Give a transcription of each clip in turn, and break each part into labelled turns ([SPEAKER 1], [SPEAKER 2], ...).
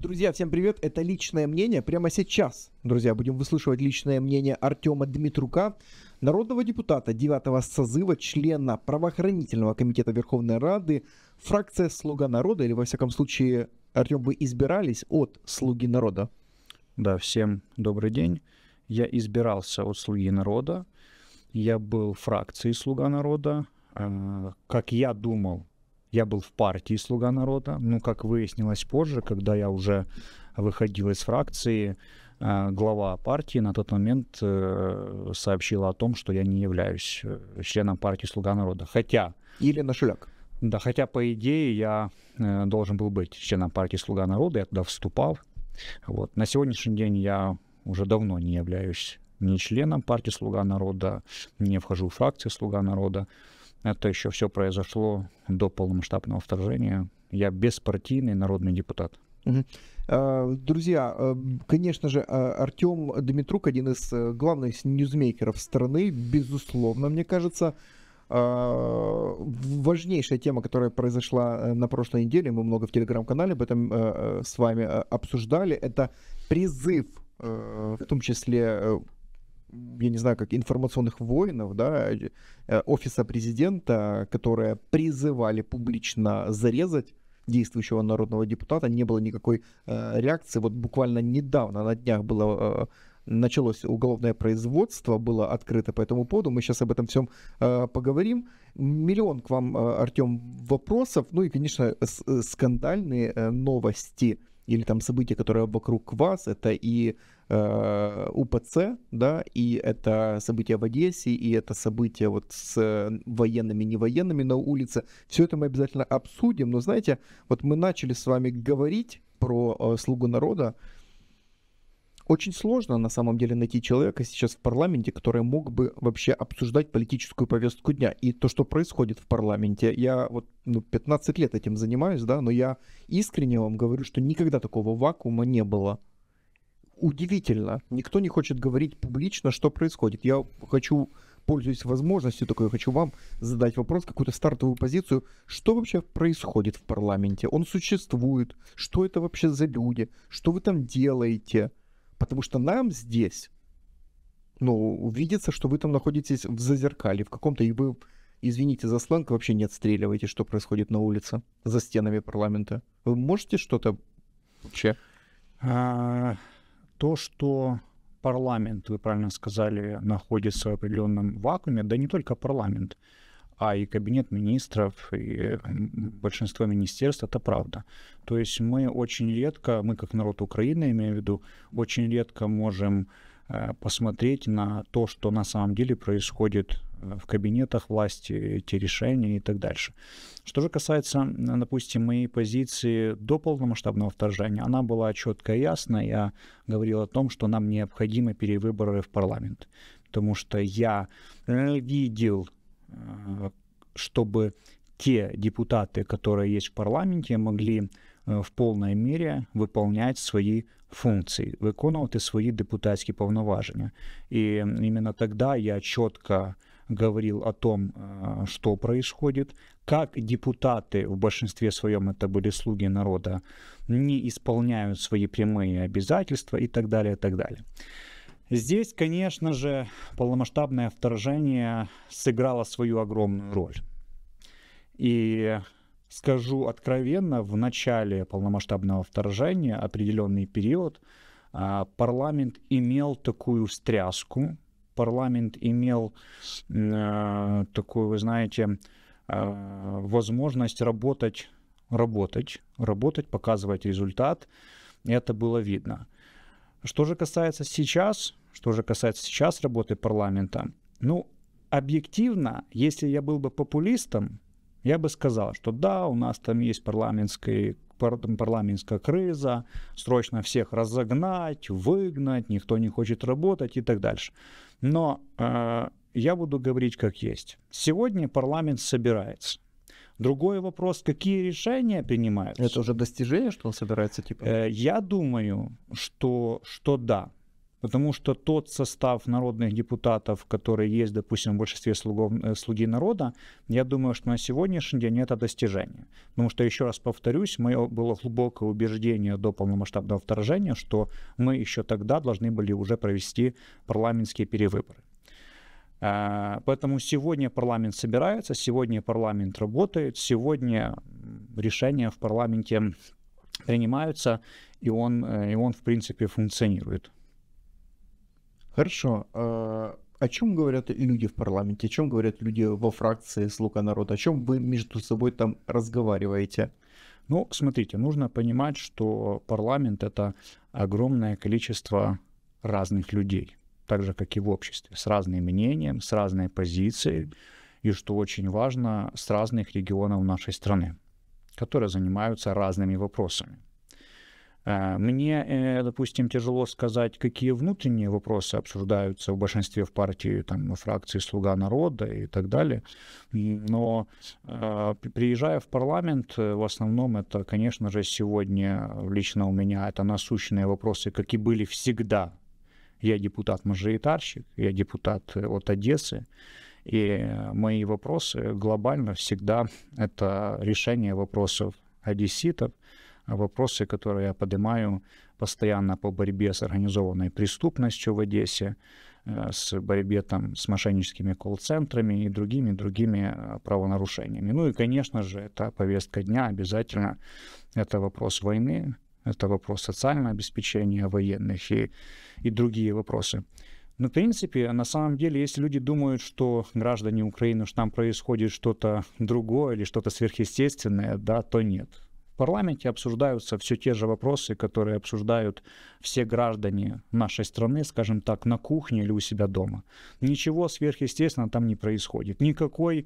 [SPEAKER 1] Друзья, всем привет! Это личное мнение. Прямо сейчас, друзья, будем выслушивать личное мнение Артема Дмитрука, народного депутата 9 созыва, члена правоохранительного комитета Верховной Рады, фракция «Слуга народа» или, во всяком случае, Артем, вы избирались от «Слуги народа»? Да, всем добрый день. Я избирался
[SPEAKER 2] от «Слуги народа». Я был фракцией «Слуга народа». А, как я думал, я был в партии «Слуга народа», но, ну, как выяснилось позже, когда я уже выходил из фракции, э, глава партии на тот момент э, сообщила о том, что я не являюсь э, членом партии «Слуга народа». Хотя... Или на шуляк. Да, хотя, по идее, я должен был быть членом партии «Слуга народа», я туда вступал. Вот. На сегодняшний день я уже давно не являюсь ни членом партии «Слуга народа», не вхожу в фракцию «Слуга народа». Это еще все произошло до полномасштабного вторжения. Я беспартийный народный депутат.
[SPEAKER 1] Угу. Друзья, а, конечно же, а, Артем Дмитрук, один из э, главных ньюзмейкеров страны, безусловно, мне кажется, важнейшая тема, которая произошла э, на прошлой неделе, мы много в телеграм-канале об этом э, с вами обсуждали, это призыв в том числе я не знаю, как информационных воинов, да, э, офиса президента, которые призывали публично зарезать действующего народного депутата, не было никакой э, реакции. Вот буквально недавно, на днях было э, началось уголовное производство, было открыто по этому поводу. Мы сейчас об этом всем э, поговорим. Миллион к вам, э, Артем, вопросов. Ну и, конечно, э, скандальные э, новости или там события, которые вокруг вас. Это и Э, УПЦ, да, и это события в Одессе, и это события вот с э, военными, не военными на улице. Все это мы обязательно обсудим, но знаете, вот мы начали с вами говорить про э, «Слугу народа», очень сложно на самом деле найти человека сейчас в парламенте, который мог бы вообще обсуждать политическую повестку дня. И то, что происходит в парламенте, я вот ну, 15 лет этим занимаюсь, да, но я искренне вам говорю, что никогда такого вакуума не было удивительно. Никто не хочет говорить публично, что происходит. Я хочу, пользуясь возможностью только я хочу вам задать вопрос, какую-то стартовую позицию. Что вообще происходит в парламенте? Он существует? Что это вообще за люди? Что вы там делаете? Потому что нам здесь, ну, видится, что вы там находитесь в зазеркале, в каком-то, и вы, извините за сленг, вообще не отстреливаете, что происходит на улице, за стенами парламента. Вы можете что-то вообще? А, то, что парламент, вы правильно сказали,
[SPEAKER 2] находится в определенном вакууме, да не только парламент, а и кабинет министров, и большинство министерств, это правда. То есть мы очень редко, мы как народ Украины, имею в виду, очень редко можем Э, посмотреть на то, что на самом деле происходит э, в кабинетах власти, эти решения и так дальше. Что же касается, допустим, моей позиции до полномасштабного вторжения, она была четко и ясна. Я говорил о том, что нам необходимы перевыборы в парламент, потому что я э, видел, чтобы те депутаты, которые есть в парламенте, могли Э, в повній мірі виповняти свої функції, виконувати свої депутатські повноваження. І іменно тоді я чітко говорил о том, э, что происходит, как депутаты в большинстве своем это были слуги народа, не исполняют свои прямые обязательства и так далее, и так далее. Здесь, конечно же, полномасштабное вторжение сыграло свою огромную роль. И скажу откровенно, в начале полномасштабного вторжения, определенный период, а, парламент имел такую встряску, парламент имел а, такую, вы знаете, а, возможность работать, работать, работать, показывать результат. Это было видно. Что же касается сейчас, что же касается сейчас работы парламента, ну, объективно, если я был бы популистом, я бы сказал, что да, у нас там есть парламентская парламентская крыза, срочно всех разогнать, выгнать, никто не хочет работать и так дальше. Но э, я буду говорить как есть. Сегодня парламент собирается. Другой вопрос, какие решения принимаются? Это уже достижение, что он собирается, типа? Э, я думаю, что, что да. Потому что тот состав народных депутатов, который есть, допустим, в большинстве слугов, э, слуги народа, я думаю, что на сегодняшний день это достижение. Потому что, еще раз повторюсь, мое было глубокое убеждение до полномасштабного вторжения, что мы еще тогда должны были уже провести парламентские перевыборы. А, поэтому сегодня парламент собирается, сегодня парламент работает, сегодня решения в парламенте принимаются, и
[SPEAKER 1] он, э, и он в принципе функционирует. Хорошо. А, о чем говорят люди в парламенте, о чем говорят люди во фракции «Слуга народа», о чем вы между собой там разговариваете? Ну, смотрите, нужно понимать, что парламент
[SPEAKER 2] — это огромное количество разных людей, так же, как и в обществе, с разным мнением, с разной позицией, и, что очень важно, с разных регионов нашей страны, которые занимаются разными вопросами. А, мне, э, допустим, тяжело сказать, какие внутренние вопросы обсуждаются в большинстве в партии, там, в фракции «Слуга народа» и так далее. Но а, приезжая в парламент, э, в основном это, конечно же, сегодня э, лично у меня это насущные вопросы, как и были всегда. Я депутат-мажоритарщик, я депутат от Одессы. И мои вопросы глобально всегда это решение вопросов одесситов – вопросы, которые я поднимаю постоянно по борьбе с организованной преступностью в Одессе, э, с борьбе там, с мошенническими колл-центрами и другими другими э, правонарушениями. Ну и, конечно же, это повестка дня обязательно. Это вопрос войны, это вопрос социального обеспечения военных и, и другие вопросы. Но, в принципе, на самом деле, если люди думают, что граждане Украины, что там происходит что-то другое или что-то сверхъестественное, да, то нет парламенте обсуждаются все те же вопросы, которые обсуждают все граждане нашей страны, скажем так, на кухне или у себя дома. Ничего сверхъестественного там не происходит. Никакой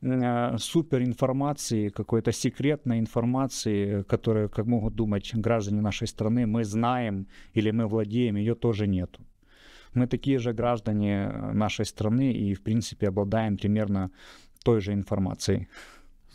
[SPEAKER 2] э, супер информации, какой-то секретной информации, которую, как могут думать граждане нашей страны, мы знаем или мы владеем, ее тоже нету. Мы такие же граждане э, нашей страны и, в принципе, обладаем примерно той же информацией.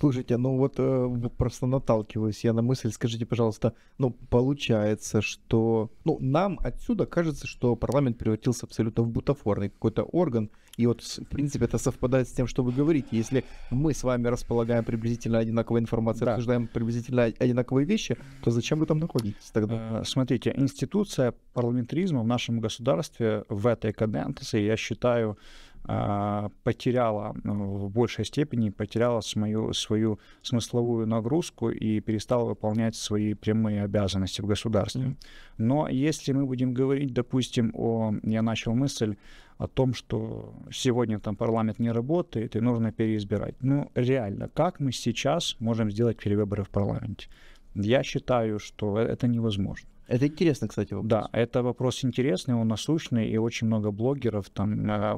[SPEAKER 1] Слушайте, ну вот э, просто наталкиваюсь я на мысль, скажите, пожалуйста, ну получается, что, ну нам отсюда кажется, что парламент превратился абсолютно в бутафорный какой-то орган, и вот в принципе это совпадает с тем, что вы говорите. Если мы с вами располагаем приблизительно одинаковой информацией, да. обсуждаем приблизительно одинаковые вещи, то зачем вы там находитесь тогда?
[SPEAKER 2] Э, смотрите, институция парламентаризма в нашем государстве в этой каденции, я считаю, а, потеряла ну, в большей степени, потеряла свою, свою смысловую нагрузку и перестала выполнять свои прямые обязанности в государстве. Но если мы будем говорить, допустим, о... Я начал мысль о том, что сегодня там парламент не работает и нужно переизбирать. Ну, реально, как мы сейчас можем сделать перевыборы в парламенте? Я считаю, что это невозможно. Это интересно, кстати, вопрос. Да, это вопрос интересный, он насущный, и очень много блогеров там а,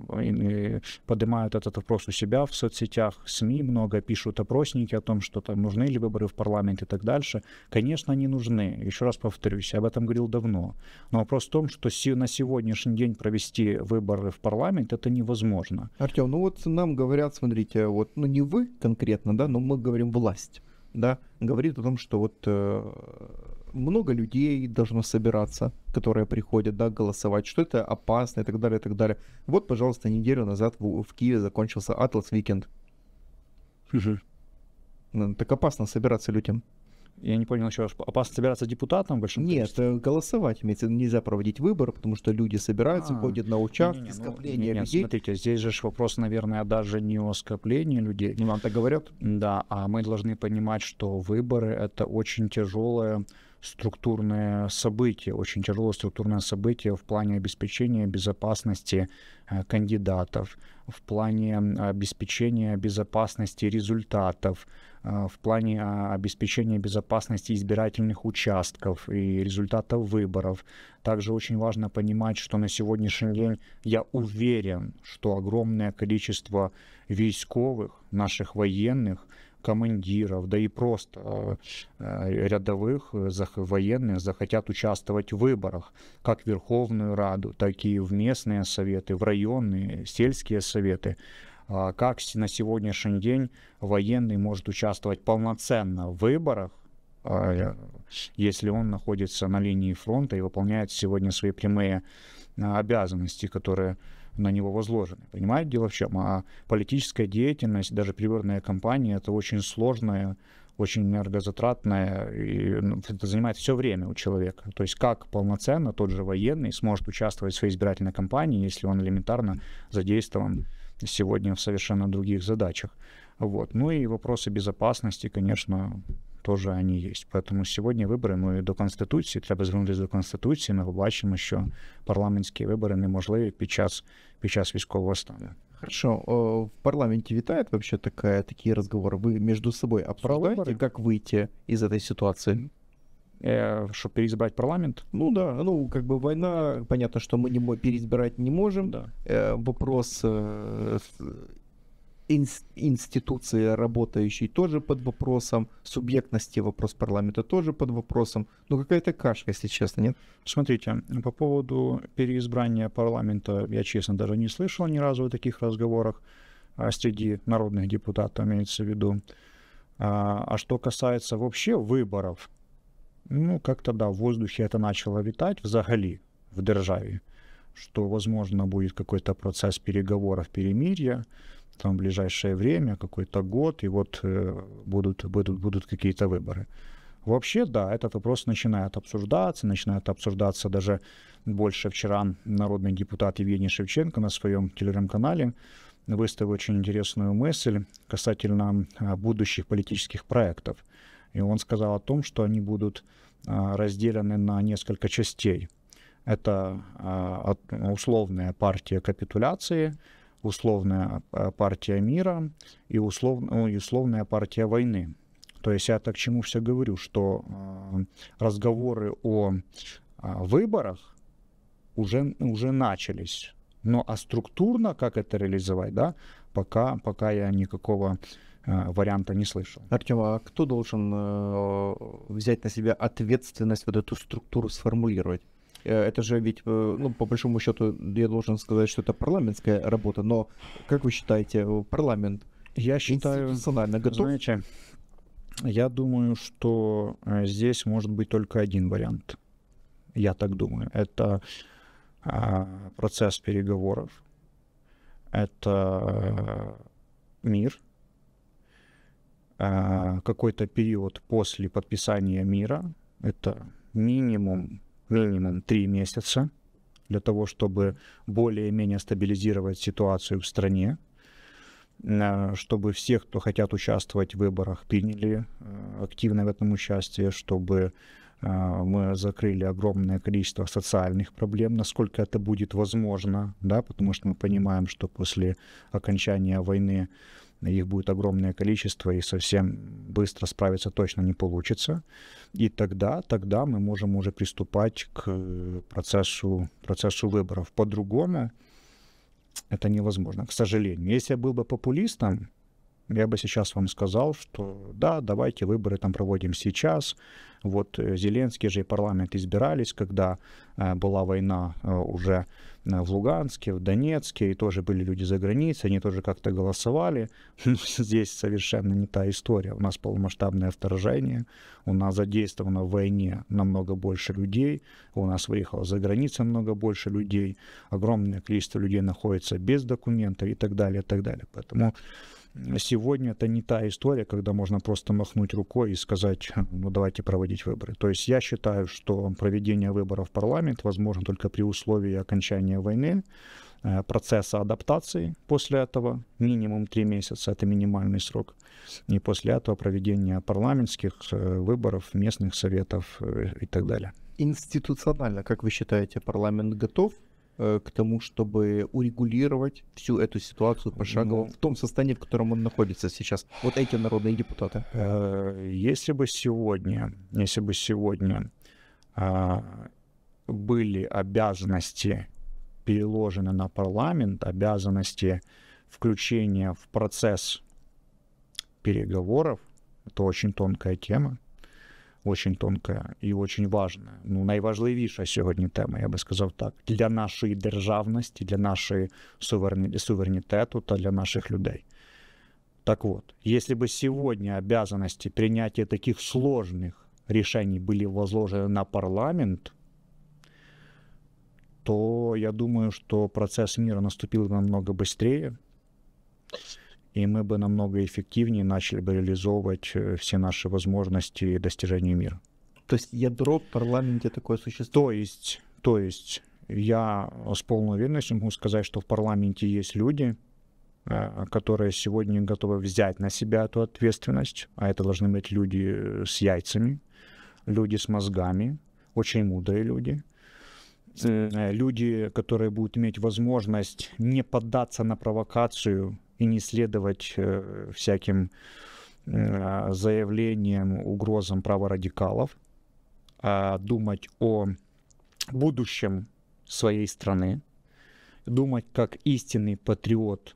[SPEAKER 2] поднимают этот вопрос у себя в соцсетях, СМИ много пишут опросники о том, что там нужны ли выборы в парламент и так дальше. Конечно, они нужны, еще раз повторюсь, я об этом говорил давно. Но вопрос в том, что на сегодняшний день провести выборы в парламент,
[SPEAKER 1] это невозможно. Артем, ну вот нам говорят, смотрите, вот, ну не вы конкретно, да, но мы говорим власть, да, говорит о том, что вот э, много людей должно собираться, которые приходят, да, голосовать, что это опасно и так далее, и так далее. Вот, пожалуйста, неделю назад в, в Киеве закончился Атлас Викенд. Так опасно собираться людям. Я не понял еще раз, опасно собираться депутатам большим Нет, э, голосовать имеется, нельзя проводить выборы, потому что люди собираются, а, ходят на участки, ну, скопление не, не, людей.
[SPEAKER 2] Смотрите, здесь же вопрос, наверное, даже не о скоплении людей. Не вам так говорят? Да, а мы должны понимать, что выборы — это очень тяжелое структурное событие, очень тяжелое структурное событие в плане обеспечения безопасности э, кандидатов, в плане обеспечения безопасности результатов, э, в плане а, обеспечения безопасности избирательных участков и результатов выборов. Также очень важно понимать, что на сегодняшний день я уверен, что огромное количество військовых, наших военных – командиров, да и просто э, э, рядовых э, военных захотят участвовать в выборах, как в Верховную Раду, так и в местные советы, в районные, сельские советы а как на сегодняшний день военный может участвовать полноценно в выборах, а, если он находится на линии фронта и выполняет сегодня свои прямые обязанности, которые на него возложены. Понимаете, дело в чем? А политическая деятельность, даже приборная кампания, это очень сложная очень энергозатратная, и ну, это занимает все время у человека. То есть как полноценно тот же военный сможет участвовать в своей избирательной кампании, если он элементарно задействован сегодня в совершенно других задачах. Вот. Ну и вопросы безопасности, конечно, тоже они есть, поэтому сьогодні вибори ну і до конституції треба звернутися до конституції. Ми побачимо, що парламентські вибори ну неможливі під час під час
[SPEAKER 1] військового стану. Хорошо, э, в парламенте витает вообще такая, такие разговоры. Вы между собой обсуждаете, как выйти из этой ситуации? Э, Чтобы переизбирать парламент? Ну да, ну как бы война, понятно, что мы не переизбирать не можем. Да. Э, вопрос институции работающей тоже под вопросом, субъектности вопрос парламента тоже под вопросом. Ну, какая-то кашка, если честно, нет? Смотрите, по поводу переизбрания парламента, я, честно, даже не слышал
[SPEAKER 2] ни разу о таких разговорах а, среди народных депутатов, имеется в виду. А, а что касается вообще выборов, ну, как-то, да, в воздухе это начало витать взагали в державе, что, возможно, будет какой-то процесс переговоров, перемирия, там в ближайшее время, какой-то год, и вот э, будут, будут, будут какие-то выборы. Вообще, да, этот вопрос начинает обсуждаться, начинает обсуждаться даже больше. Вчера народный депутат Евгений Шевченко на своем телеграм-канале выставил очень интересную мысль касательно а, будущих политических проектов. И он сказал о том, что они будут а, разделены на несколько частей. Это а, условная партия капитуляции, условная а, а, партия мира и, услов, ну, и условная партия войны. То есть я так чему все говорю, что а, разговоры о выборах уже, уже начались. Но а структурно, как это реализовать, да, пока, пока я никакого варианта не слышал.
[SPEAKER 1] Артем, а кто должен э, взять на себя ответственность вот эту структуру сформулировать? Э, это же ведь, э, ну, по большому счету, я должен сказать, что это парламентская работа, но как вы считаете, э, парламент я считаю, институционально готов? Знаете,
[SPEAKER 2] я думаю, что здесь может быть только один вариант. Я так думаю. Это а, процесс переговоров, это мир, а, какой-то период после подписания мира, это минимум минимум три месяца для того, чтобы более-менее стабилизировать ситуацию в стране, э, чтобы все, кто хотят участвовать в выборах, приняли э, активное в этом участие, чтобы э, мы закрыли огромное количество социальных проблем, насколько это будет возможно, да, потому что мы понимаем, что после окончания войны их будет огромное количество, и совсем быстро справиться точно не получится. И тогда, тогда мы можем уже приступать к э, процессу, процессу выборов. По-другому это невозможно, к сожалению. Если я был бы популистом, я бы сейчас вам сказал, что да, давайте выборы там проводим сейчас. Вот э, Зеленский же и парламент избирались, когда э, была война э, уже в Луганске, в Донецке, и тоже были люди за границей, они тоже как-то голосовали. Ну, здесь совершенно не та история. У нас полномасштабное вторжение, у нас задействовано в войне намного больше людей, у нас выехало за границей намного больше людей, огромное количество людей находится без документов и так далее, и так далее. Поэтому сегодня это не та история, когда можно просто махнуть рукой и сказать, ну давайте проводить выборы. То есть я считаю, что проведение выборов в парламент возможно только при условии окончания войны, э, процесса адаптации после этого, минимум три месяца, это минимальный срок, и после этого
[SPEAKER 1] проведение парламентских э, выборов, местных советов э, и так далее. Институционально, как вы считаете, парламент готов Э, к тому, чтобы урегулировать всю эту ситуацию пошагово ну, в том состоянии, в котором он находится сейчас? Вот эти народные депутаты. Э, если бы сегодня,
[SPEAKER 2] если бы сегодня
[SPEAKER 1] а,
[SPEAKER 2] были обязанности переложены на парламент, обязанности включения в процесс переговоров, это очень тонкая тема, очень тонкая і очень важная, Ну найважливіша сьогодні тема, я би сказав так, для нашої державності, для нашої суверенітету та для наших людей. Так вот, если бы сегодня обязанности принятия таких сложных решений были возложены на парламент, то я думаю, что процесс мира наступил намного быстрее, и мы бы намного эффективнее начали бы реализовывать э, все наши возможности достижения мира. То есть ядро в парламенте такое существует? То есть, то есть я с полной уверенностью могу сказать, что в парламенте есть люди, э, которые сегодня готовы взять на себя эту ответственность, а это должны быть люди э, с яйцами, люди с мозгами, очень мудрые люди, люди, которые будут иметь возможность не поддаться на провокацию и не следовать э, всяким э, заявлениям, угрозам праворадикалов, а думать о будущем своей страны, думать как истинный патриот,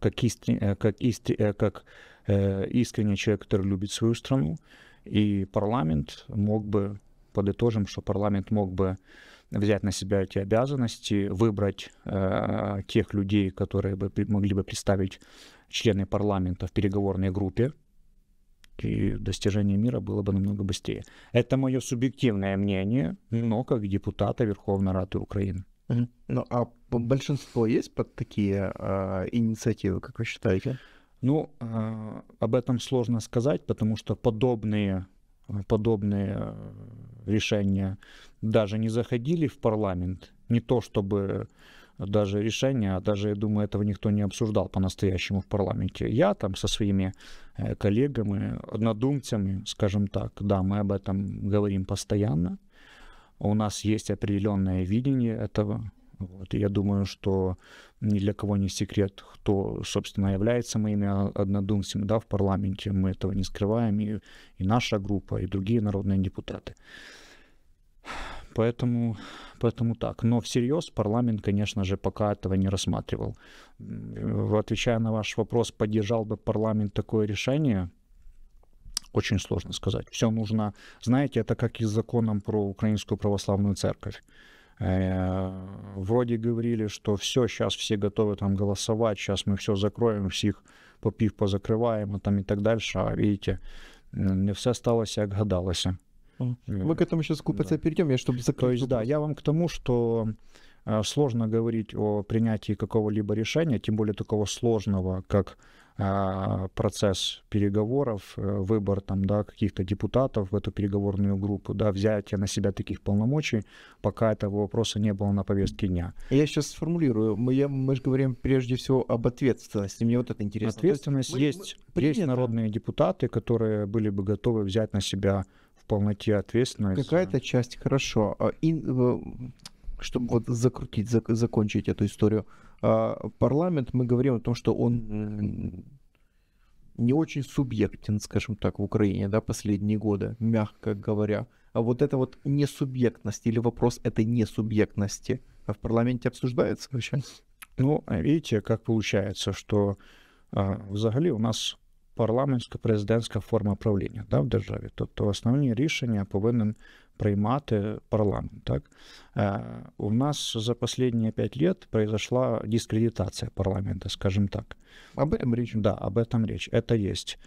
[SPEAKER 2] как, исти, э, как, исти, как искренний человек, который любит свою страну, и парламент мог бы, подытожим, что парламент мог бы взять на себя эти обязанности, выбрать э, тех людей, которые бы могли бы представить члены парламента в переговорной группе, и достижение мира было бы намного быстрее. Это мое субъективное мнение, но как депутата Верховной Рады Украины. Ну а большинство есть под такие э, инициативы, как вы считаете? Ну, э, об этом сложно сказать, потому что подобные, подобные решения даже не заходили в парламент. Не то чтобы даже решения, а даже, я думаю, этого никто не обсуждал по-настоящему в парламенте. Я там со своими э, коллегами, однодумцами, скажем так, да, мы об этом говорим постоянно. У нас есть определенное видение этого, вот. И я думаю, что ни для кого не секрет, кто, собственно, является моими однодумцами да, в парламенте. Мы этого не скрываем, и, и наша группа, и другие народные депутаты. Поэтому, поэтому так. Но всерьез парламент, конечно же, пока этого не рассматривал. Отвечая на ваш вопрос, поддержал бы парламент такое решение, очень сложно сказать. Все нужно, знаете, это как и с законом про Украинскую православную церковь. Э, вроде говорили, что все, сейчас все готовы там голосовать, сейчас мы все закроем, всех всіх попів позакриваємо а там и так дальше, А видите, не все сталося, як гадалось.
[SPEAKER 1] Мы э, к этому сейчас купаться да. перейдем, я чтобы
[SPEAKER 2] закрыть. То есть, да, я вам к тому, что э, сложно говорить о принятии какого-либо решения, тем более такого сложного, как а, процесс переговоров, э, выбор там, да, каких-то депутатов в эту переговорную группу, да, взятие на себя таких полномочий, пока этого вопроса не было на повестке дня.
[SPEAKER 1] Я сейчас сформулирую. Мы, я, мы же говорим прежде всего об ответственности. Мне вот это интересно. Ответственность есть. Мы, есть, мы, есть народные депутаты, которые были бы готовы взять на себя
[SPEAKER 2] в полноте ответственность.
[SPEAKER 1] Какая-то часть, хорошо. А, и, э, чтобы вот закрутить, зак- закончить эту историю – а, парламент, мы говорим о том, что он не очень субъектен, скажем так, в Украине, да, последние годы, мягко говоря. А вот это вот несубъектность или вопрос этой несубъектности в парламенте обсуждается вообще? Ну, видите, как получается, что а, взагалі у нас парламентсько-президентська
[SPEAKER 2] форма правління да, в державі. Тобто основні рішення повинен приймати парламент. Так э, У нас за останні 5 лет произошла дискредитация парламента, скажем так. Об этом речь? Да, об этом речь. Это есть.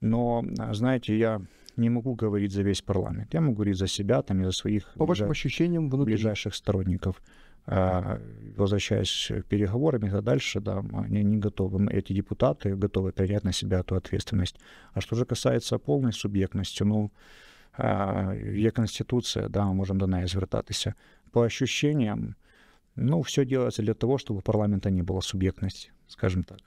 [SPEAKER 2] Но, знаете, я не могу говорить за весь парламент. Я могу говорить за себя, там, и за своих По вашим ощущениям внутри. ближайших сторонников. Э, возвращаясь к переговорам и дальше, да, они не готовы, эти депутаты готовы принять на себя эту ответственность. А что же касается полной субъектности, ну, є а, Конституція, да, ми можемо до неї звертатися. По ощущениям, ну, все делается для того, чтобы у парламента не было субъектности, скажем так.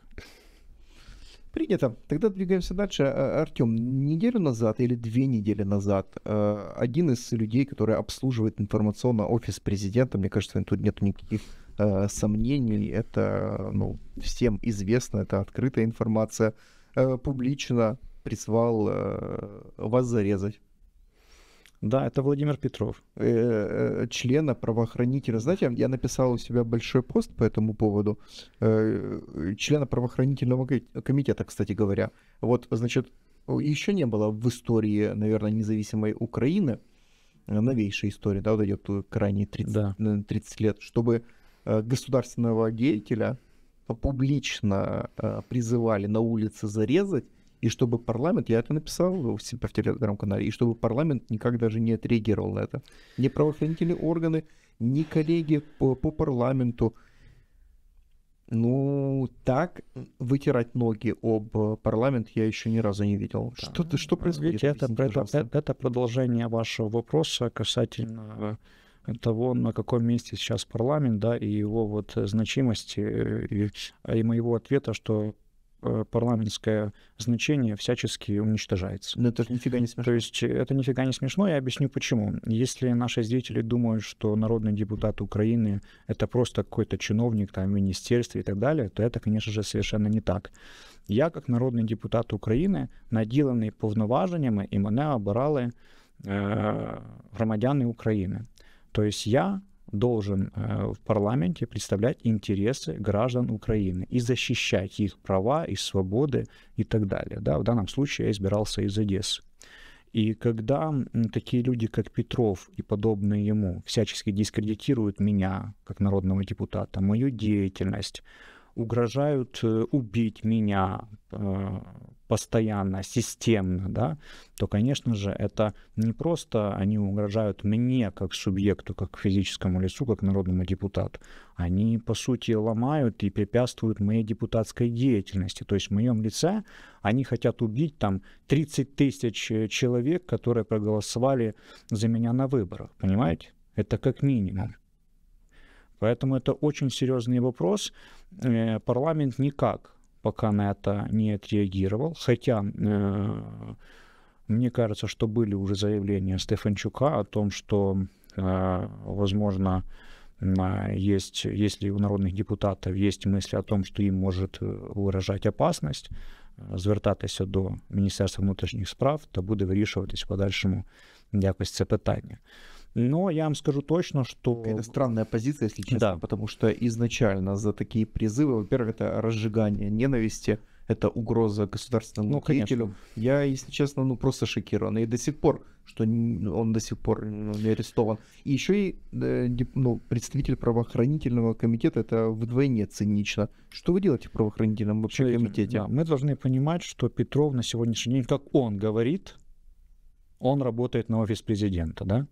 [SPEAKER 1] Принято. Тогда двигаемся дальше. А, Артем, неделю назад или две недели назад а, один из людей, который обслуживает информационно офис президента, мне кажется, тут нет никаких сомнений, это ну, всем известно, это открытая информация, публично призвал вас зарезать. Да, это Владимир Петров. Э, э, члена правоохранителя. Знаете, я написал у себя большой пост по этому поводу. Э, члена правоохранительного комитета, кстати говоря. Вот, значит, еще не было в истории, наверное, независимой Украины, новейшей истории, да, вот идет крайне 30, да. 30 лет, чтобы государственного деятеля публично призывали на улице зарезать и чтобы парламент, я это написал в себя в телеграм-канале, и чтобы парламент никак даже не отреагировал на это. Ни правоохранительные органы, ни коллеги по, по парламенту. Ну, так вытирать ноги об э, парламент я еще ни разу не видел. Да. Что, что происходит? Это, Объясните, это, это продолжение вашего вопроса касательно
[SPEAKER 2] того, на каком месте сейчас парламент, да, и его вот э, значимости, э, и, и моего ответа, что Э, парламентское значение всячески уничтожается. Но это же нифига не смешно. То есть э, это нифига не смешно, я объясню почему. Если наши зрители думают, что народный депутат Украины — это просто какой-то чиновник там в министерстве и так далее, то это, конечно же, совершенно не так. Я, как народный депутат Украины наділений повноваженнями, і мене обирали е, э, громадяни України. есть я должен э, в парламенте представлять интересы граждан Украины и защищать их права и свободы и так далее. Да, в данном случае я избирался из Одессы. И когда такие люди, как Петров и подобные ему, всячески дискредитируют меня, как народного депутата, мою деятельность, угрожают э, убить меня, э, постоянно, системно, да, то, конечно же, это не просто они угрожают мне как субъекту, как физическому лицу, как народному депутату. Они, по сути, ломают и препятствуют моей депутатской деятельности. То есть в моем лице они хотят убить там 30 тысяч э, человек, которые проголосовали за меня на выборах. Понимаете? Это как минимум. Поэтому это очень серьезный вопрос. Э, парламент никак пока на это не отреагировал, хотя э, мне кажется, что были уже заявления Стефанчука о том, что, э, возможно, э, есть, если у народных депутатов есть мысли о том, что им может э, выражать опасность, э, звертатися до министерства внутренних справ то буде вирішуватись в подальшому якось це но я вам скажу
[SPEAKER 1] точно, что... это странная позиция, если честно, да. потому что изначально за такие призывы, во-первых, это разжигание ненависти, это угроза государственному ну, деятелю. Я, если честно, ну просто шокирован. И до сих пор, что он до сих пор ну, не арестован. И еще и ну, представитель правоохранительного комитета, это вдвойне цинично. Что вы делаете в правоохранительном вообще Человек, комитете? Да, мы должны понимать, что Петров на сегодняшний день, как он
[SPEAKER 2] говорит, он работает на офис президента, да?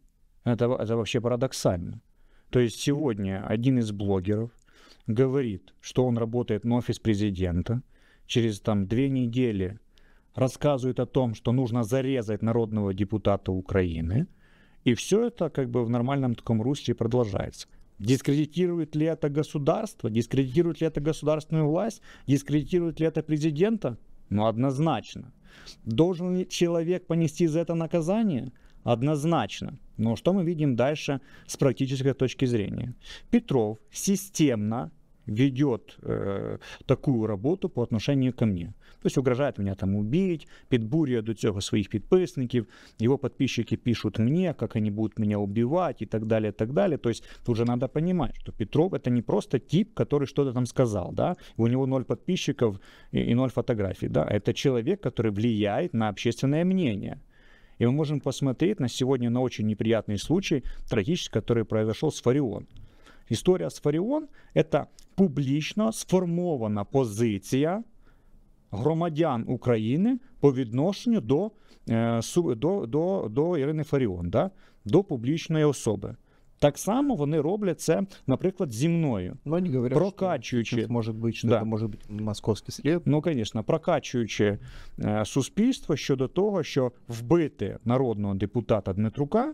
[SPEAKER 2] Это, это вообще парадоксально. То есть сегодня один из блогеров говорит, что он работает на офис президента, через там две недели рассказывает о том, что нужно зарезать народного депутата Украины, и все это как бы в нормальном таком русле продолжается. Дискредитирует ли это государство? Дискредитирует ли это государственную власть? Дискредитирует ли это президента? Ну, однозначно. Должен ли человек понести за это наказание? однозначно. Но что мы видим дальше с практической точки зрения? Петров системно ведет э, таку роботу по отношению ко мне. То есть угрожает меня там убить, підбурює до цього своїх підписників, його підписчики пишут мне, как они будут меня убивать и так далее, и так далее. То есть тут же надо понимать, что Петров это не просто тип, который что-то там сказал, да, у него ноль подписчиков и, и ноль фотографий, да, это человек, который влияет на общественное мнение. И мы можем посмотреть на сегодня на очень неприятный случай, трагический, который произошел с Фарион. Історія з Фаріон це публічно сформована позиція громадян України по відношенню до э, до, до, до Ірини Фаріон, да? до публічної особи. Так само вони роблять це, наприклад, зі мною. Ну, вони говорять, прокачуючи що може бути, що да. це може бути московський слід. Ну, звісно, прокачуючи е, суспільство щодо того, що вбити народного депутата Дмитрука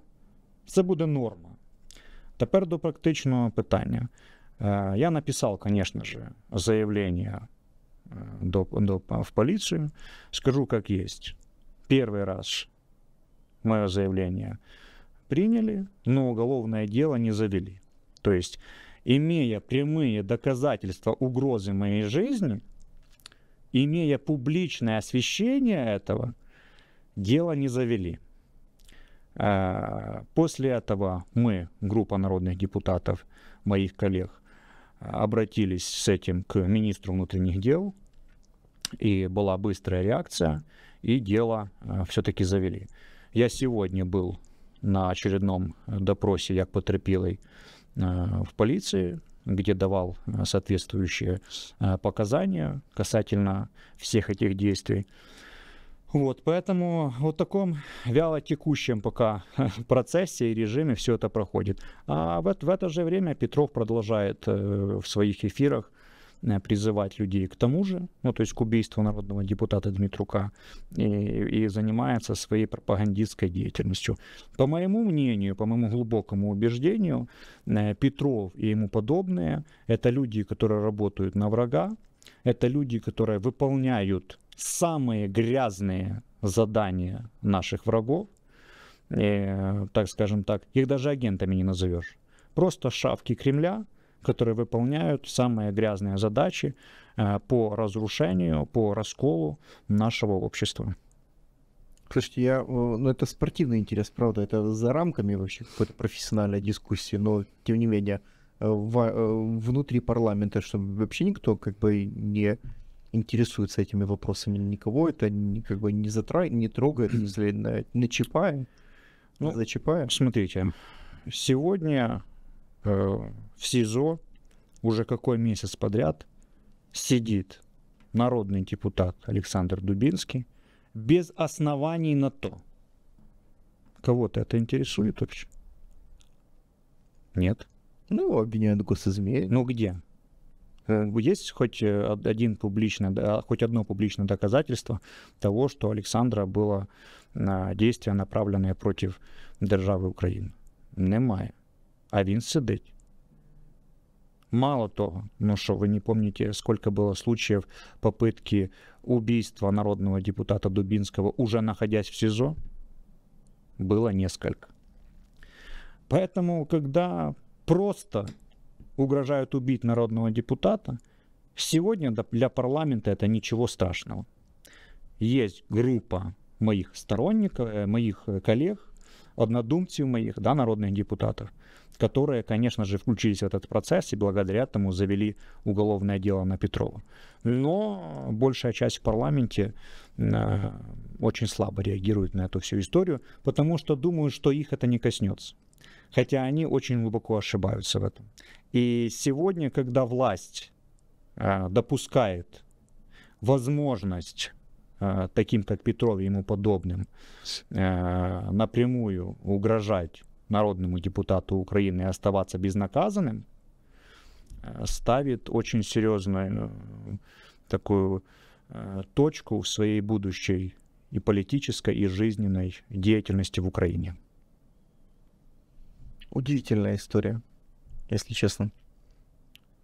[SPEAKER 2] це буде норма. Тепер до практичного питання. Е, я написав, звісно ж, заявлення до, до, в полицию. Скажу, как есть. Первый раз мое заявление – приняли, но уголовное дело не завели. То есть, имея прямые доказательства угрозы моей жизни, имея публичное освещение этого, дело не завели. А, после этого мы, группа народных депутатов, моих коллег, обратились с этим к министру внутренних дел, и была быстрая реакция, и дело а, все-таки завели. Я сегодня был на очередном э, допросе як потерпелый э, в полиции, где давал э, соответствующие показания касательно всех этих действий. Вот, поэтому вот в таком вяло текущем пока процессе и режиме все это проходит. А в, в это же время Петров продолжает в своих эфирах Э, призывать людей к тому же, ну, то есть к убийству народного депутата Дмитрука, и, э, и занимается своей пропагандистской деятельностью. По моему мнению, по моему глубокому убеждению, э, Петров и ему подобные — это люди, которые работают на врага, это люди, которые выполняют самые грязные задания наших врагов, и, так скажем так, их даже агентами не назовешь. Просто шавки Кремля, которые выполняют самые грязные задачи э, по разрушению, по расколу нашего общества.
[SPEAKER 1] Слушайте, я, э, ну это спортивный интерес, правда, это за рамками вообще какой-то профессиональной дискуссии, но тем не менее э, в, внутри парламента, чтобы вообще никто как бы не интересуется этими вопросами, никого это как бы не, затра... не трогает, не, зли... Ну, зачипает. Смотрите, сегодня
[SPEAKER 2] Э, в СИЗО уже какой месяц подряд сидит народный депутат Александр Дубинский без оснований на то. Кого-то это интересует вообще? Нет. Ну, обвиняют госизме. Ну, где? Э, есть хоть э, один публично, хоть одно публичное доказательство того, что Александра было а, действие, направленное против державы Украины? Немає а він сидить. Мало того, ну что вы не помните, сколько было случаев попытки убийства народного депутата Дубинского, уже находясь в СИЗО? Было несколько. Поэтому, когда просто угрожают убить народного депутата, сегодня для парламента это ничего страшного. Есть группа моих сторонников, э, моих э, коллег, однодумцев моих, да, народных депутатов, которые, конечно же, включились в этот процесс и благодаря этому завели уголовное дело на Петрова. Но большая часть в парламенте э, очень слабо реагирует на эту всю историю, потому что думают, что их это не коснется. Хотя они очень глубоко ошибаются в этом. И сегодня, когда власть э, допускает возможность Э, таким как Петров и ему подобным, э, напрямую угрожать народному депутату Украины и оставаться безнаказанным, э, ставит очень серьезную такую точку в своей будущей и политической, и жизненной деятельности в Украине. Удивительная
[SPEAKER 1] история, если честно.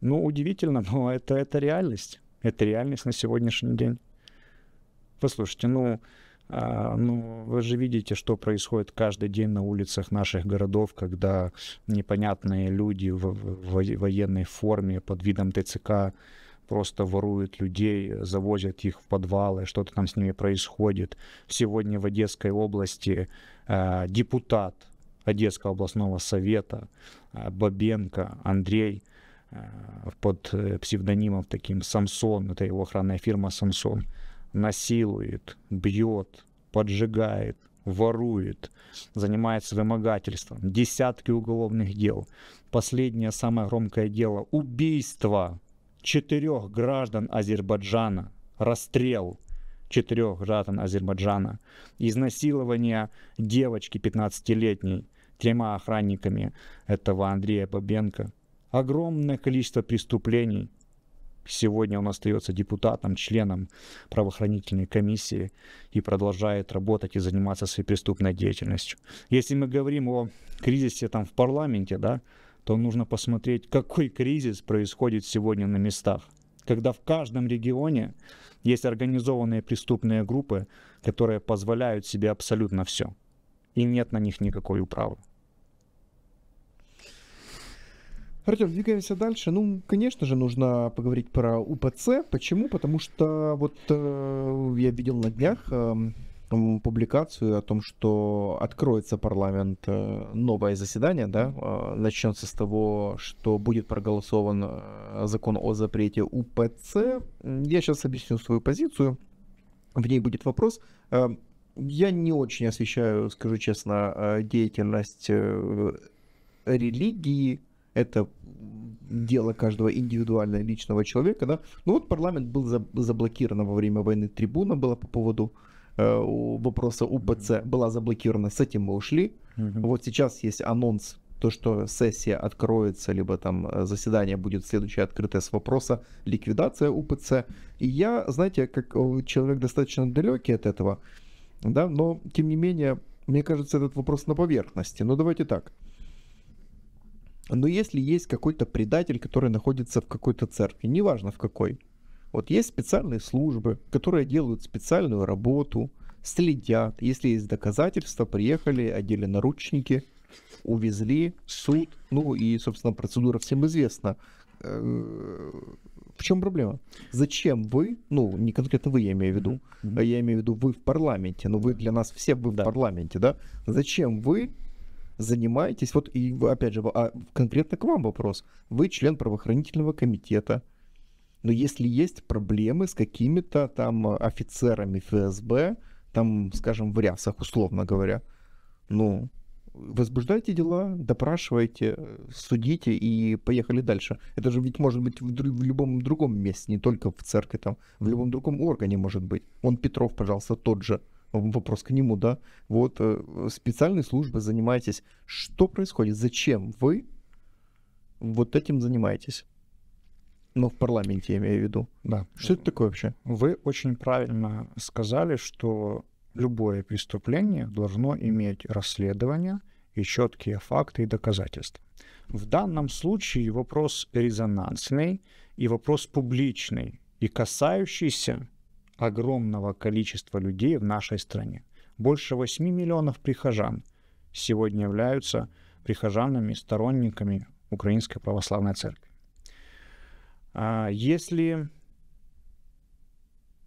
[SPEAKER 2] Ну, удивительно, но это, это реальность. Это реальность на сегодняшний день. Послушайте, ну, а, ну, вы же видите, что происходит каждый день на улицах наших городов, когда непонятные люди в, в военной форме под видом ТЦК просто воруют людей, завозят их в подвалы, что-то там с ними происходит. Сегодня в Одесской области э, депутат Одесского областного совета э, Бабенко Андрей а, э, под псевдонимом таким Самсон, это его охранная фирма Самсон, э, насилует, бьет, поджигает, ворует, занимается вымогательством, десятки уголовных дел. Последнее самое громкое дело – убийство четырех граждан Азербайджана, расстрел четырех граждан Азербайджана, изнасилование девочки 15-летней тремя охранниками этого Андрея Бабенко. Огромное количество преступлений – Сегодня он остается депутатом, членом правоохранительной комиссии и продолжает работать и заниматься своей преступной деятельностью. Если мы говорим о кризисе там в парламенте, да, то нужно посмотреть, какой кризис происходит сегодня на местах. Когда в каждом регионе есть организованные преступные группы, которые позволяют себе абсолютно все. И нет на них никакой управы.
[SPEAKER 1] Артем, двигаемся дальше. Ну, конечно же, нужно поговорить про УПЦ. Почему? Потому что вот э, я видел на днях э, публикацию о том, что откроется парламент, э, новое заседание, да, э, начнется с того, что будет проголосован э, закон о запрете УПЦ. Я сейчас объясню свою позицию. В ней будет вопрос. Э, я не очень освещаю, скажу честно, э, деятельность э, религии это дело каждого индивидуального личного человека, да. Ну вот парламент был заблокирован во время войны, трибуна была по поводу э, вопроса УПЦ, была заблокирована, с этим мы ушли. mm Вот сейчас есть анонс, то, что сессия откроется, либо там э, заседание будет следующее открытое с вопроса ликвидация УПЦ. И я, знаете, как э, человек достаточно далекий от этого, да, но тем не менее, мне кажется, этот вопрос на поверхности. Но давайте так. Типа, но «Ну, если есть какой-то предатель, который находится в какой-то церкви, неважно в какой, вот есть специальные службы, которые делают специальную работу, следят, если есть доказательства, приехали, одели наручники, увезли, суд, ну и, собственно, процедура всем известна. Э, в чем проблема? Зачем вы, ну, не конкретно вы, я имею в виду, mm-hmm. я имею в виду вы в парламенте, но вы для нас все вы да. в парламенте, да? Зачем вы занимаетесь, вот и опять же, а конкретно к вам вопрос. Вы член правоохранительного комитета, но если есть проблемы с какими-то там офицерами ФСБ, там, скажем, в рясах, условно говоря, ну, возбуждайте дела, допрашивайте, судите и поехали дальше. Это же ведь может быть в, в любом другом месте, не только в церкви, там, в любом другом органе может быть. Он Петров, пожалуйста, тот же – вопрос к нему, да, вот э, специальной службой занимаетесь. Что происходит? Зачем вы вот этим занимаетесь? Ну, в парламенте, я имею в виду. Да. Что это такое вообще? Вы очень правильно сказали, что любое
[SPEAKER 2] преступление должно иметь расследование и четкие факты и доказательства. В данном случае вопрос резонансный и вопрос публичный и касающийся огромного количества людей в нашей стране. Больше 8 миллионов прихожан сегодня являются прихожанами, сторонниками Украинской Православной Церкви. А если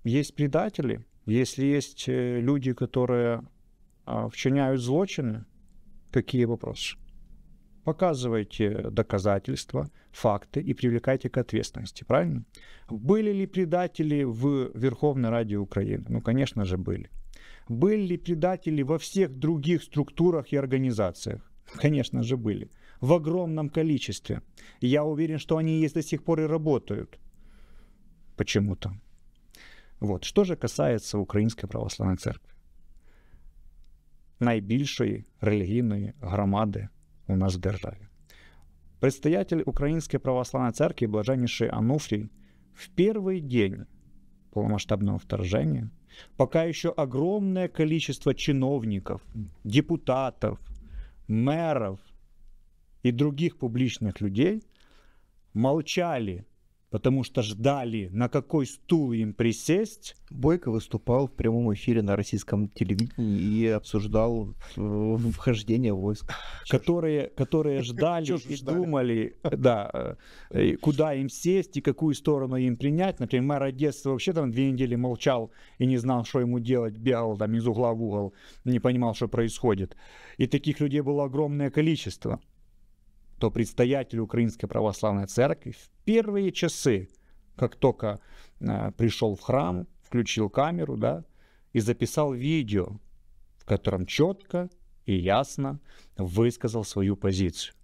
[SPEAKER 2] есть предатели, если есть э, люди, которые а, вчиняют злочины, какие вопросы? показывайте доказательства, факты и привлекайте к ответственности, правильно? Были ли предатели в Верховной Раде Украины? Ну, конечно же, были. Были ли предатели во всех других структурах и организациях? Конечно же, были. В огромном количестве. Я уверен, что они есть до сих пор и работают. Почему-то. Вот. Что же касается Украинской православной церкви? Найбільшої релігійної громади у нас в державі. представитель Украинской православной церкви блаженнейший Ануфрий в первый день полномасштабного вторжения, пока еще огромное количество чиновников, депутатов, мэров и других публичных людей молчали потому что ждали, на
[SPEAKER 1] какой стул им присесть. Бойко выступал в прямом эфире на российском телевидении и обсуждал э, вхождение войск. Которые, которые ждали
[SPEAKER 2] и ждали? думали, да, э, куда им сесть и какую сторону им принять. Например, мэр Одессы вообще там две недели молчал и не знал, что ему делать, бегал там из угла в угол, не понимал, что происходит. И таких людей было огромное количество то предстоятель Украинской Православной Церкви в первые часы, как только э, пришел в храм, включил камеру, да, и записал видео, в котором четко и ясно высказал свою позицию.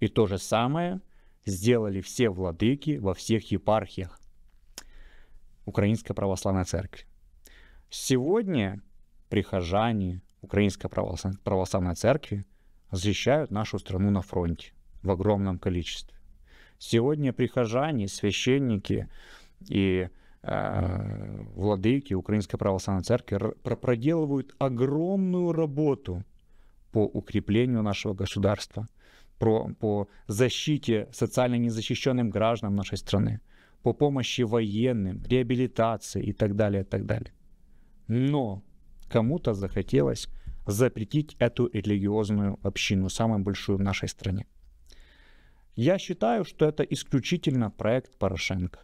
[SPEAKER 2] И то же самое сделали все владыки во всех епархиях Украинской Православной Церкви. Сегодня прихожане Украинской Православной Церкви защищают нашу страну на фронте в огромном количестве. Сегодня прихожане, священники и э, владыки Украинской Православной Церкви проделывают огромную работу по укреплению нашего государства, про, по защите социально незащищенным гражданам нашей страны, по помощи военным, реабилитации и так далее, и так далее. Но кому-то захотелось запретить эту религиозную общину, самую большую в нашей стране. Я считаю, что это исключительно проект Порошенко,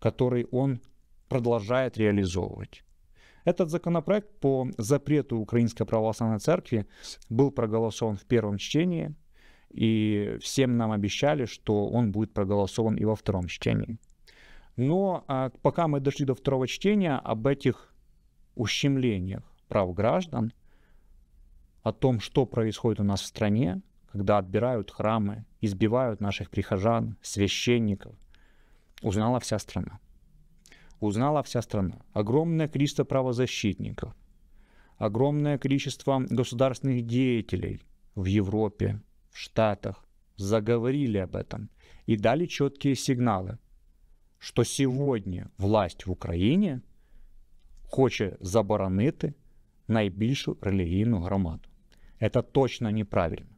[SPEAKER 2] который он продолжает реализовывать. Этот законопроект по запрету Украинской Православной Церкви был проголосован в первом чтении, и всем нам обещали, что он будет проголосован и во втором чтении. Но а, пока мы дошли до второго чтения, об этих ущемлениях прав граждан, о том, что происходит у нас в стране, когда отбирают храмы, избивают наших прихожан, священников, узнала вся страна. Узнала вся страна. Огромное количество правозащитников, огромное количество государственных деятелей в Европе, в Штатах заговорили об этом и дали четкие сигналы, что сегодня власть в Украине хочет заборонити наибольшую религиозную громаду. Это точно неправильно.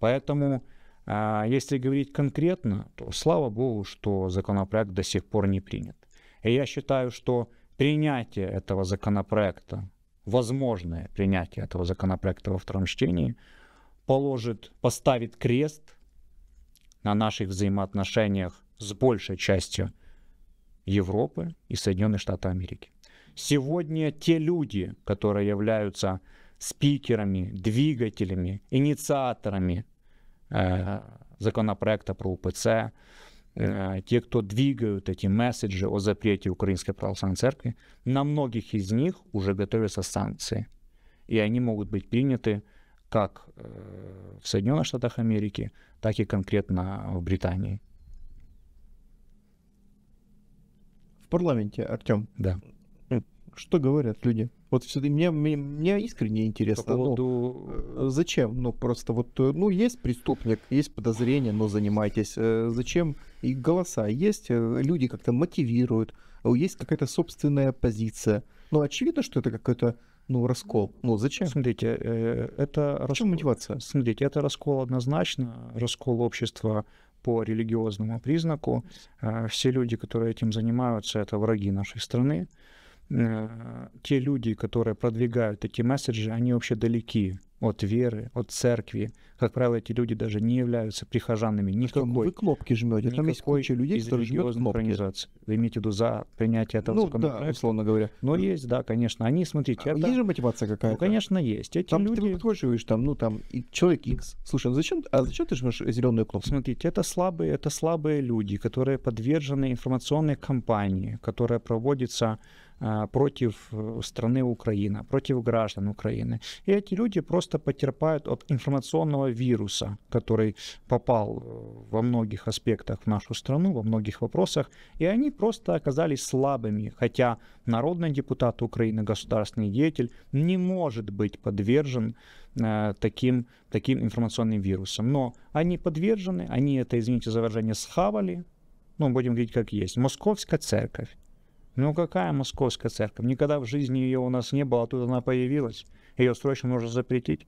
[SPEAKER 2] Поэтому, а, если говорить конкретно, то слава богу, что законопроект до сих пор не принят. И я считаю, что принятие этого законопроекта, возможное принятие этого законопроекта во втором чтении, положит, поставит крест на наших взаимоотношениях с большей частью Европы и Соединенных Штатов Америки. Сегодня те люди, которые являются спикерами, двигателями, инициаторами э, законопроекта про УПЦ, э, те, кто двигают эти месседжи о запрете Украинской Православной Церкви, на многих из них уже готовятся санкции. И они могут быть приняты как э, в Соединенных Штатах Америки, так и конкретно в Британии.
[SPEAKER 1] В парламенте, Артем. Да. Что говорят люди? Вот все, мне, мне, мне искренне интересно. По поводу... ну, э, зачем? Ну, просто вот, э, ну, есть преступник, есть подозрение, но занимайтесь. Э, зачем? И голоса есть, люди как-то мотивируют, есть какая-то собственная позиция. Ну, очевидно, что это какой-то ну, раскол. Ну, зачем? Смотрите, это... Раскол... чем мотивация? Смотрите, это раскол однозначно, раскол
[SPEAKER 2] общества по религиозному признаку. Все люди, которые этим занимаются, это враги нашей страны. Э, те люди, которые продвигают такие месседжи, они вообще далеки от веры, от церкви. Как правило, эти люди даже не являются прихожанами ну, никакой. Что, вы кнопки жмете, там есть куча людей, из которые жмет кнопки. организации. Вы имеете в виду за
[SPEAKER 1] принятие этого ну, законопроекта? Да, условно говоря. Но ну, есть, да, конечно. Они, смотрите, а, это... Есть же мотивация какая-то? Ну, конечно, есть. Эти там люди... ты подходишь, там, ну, там, и человек X. Слушай, ну зачем, а зачем ты жмешь зеленую
[SPEAKER 2] кнопку? Смотрите, это слабые, это слабые люди, которые подвержены информационной кампании, которая проводится а, против э, страны Украина, против граждан Украины. И эти люди просто потерпают от информационного вируса, который попал э, во многих аспектах в нашу страну, во многих вопросах, и они просто оказались слабыми, хотя народный депутат Украины, государственный деятель не может быть подвержен э, таким, таким информационным вирусом. Но они подвержены, они это, извините за выражение, схавали, ну, будем говорить как есть, Московская церковь, ну какая московская церковь? Никогда в жизни ее у нас не было, а тут она появилась. Ее срочно нужно запретить.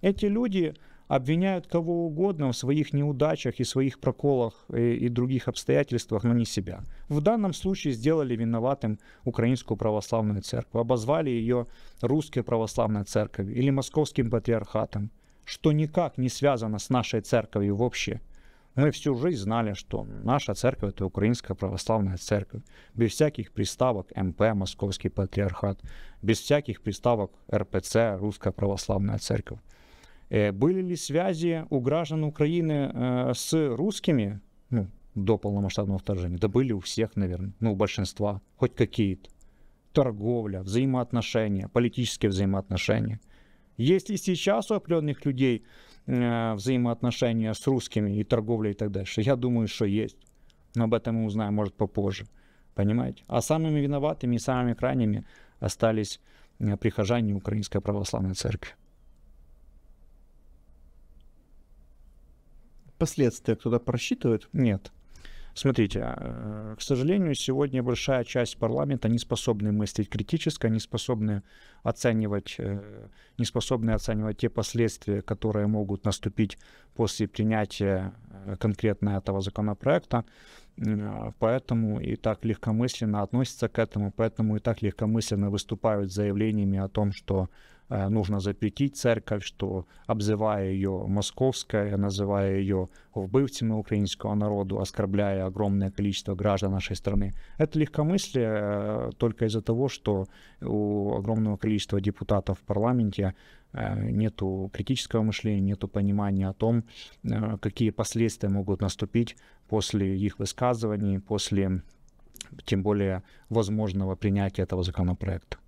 [SPEAKER 2] Эти люди обвиняют кого угодно в своих неудачах и своих проколах и, э, и других обстоятельствах, но не себя. В данном случае сделали виноватым Украинскую православную церковь, обозвали ее русской православной церковью или московским патриархатом, что никак не связано с нашей церковью вообще. Мы всю жизнь знали, что наша церковь — это Украинская Православная Церковь. Без всяких приставок МП, Московский Патриархат, без всяких приставок РПЦ, Русская Православная Церковь. Э, были ли связи у граждан Украины э, с русскими ну, до полномасштабного вторжения? Да были у всех, наверное, ну, у большинства, хоть какие-то. Торговля, взаимоотношения, политические взаимоотношения. Есть ли сейчас у определенных людей Э, взаимоотношения с русскими и торговля и так дальше. Я думаю, что есть. Но об этом мы узнаем, может, попозже. Понимаете? А самыми виноватыми и самыми крайними остались э, прихожане Украинской Православной Церкви. Последствия кто-то просчитывает? Нет. Смотрите, э, к сожалению, сегодня большая часть парламента не способны мыслить критически, не способны оценивать, э, не способны оценивать те последствия, которые могут наступить после принятия э, конкретно этого законопроекта. Поэтому и так легкомысленно относятся к этому, поэтому и так легкомысленно выступают заявлениями о том, что Э, нужно запретить церковь, что обзывая ее московской, называя ее убывцами украинского народу, оскорбляя огромное количество граждан нашей страны. Это легкомыслие э, только из-за того, что у огромного количества депутатов в парламенте э, нету критического мышления, нету понимания о том, какие последствия могут наступить после их высказываний, после тем более возможного принятия этого законопроекта.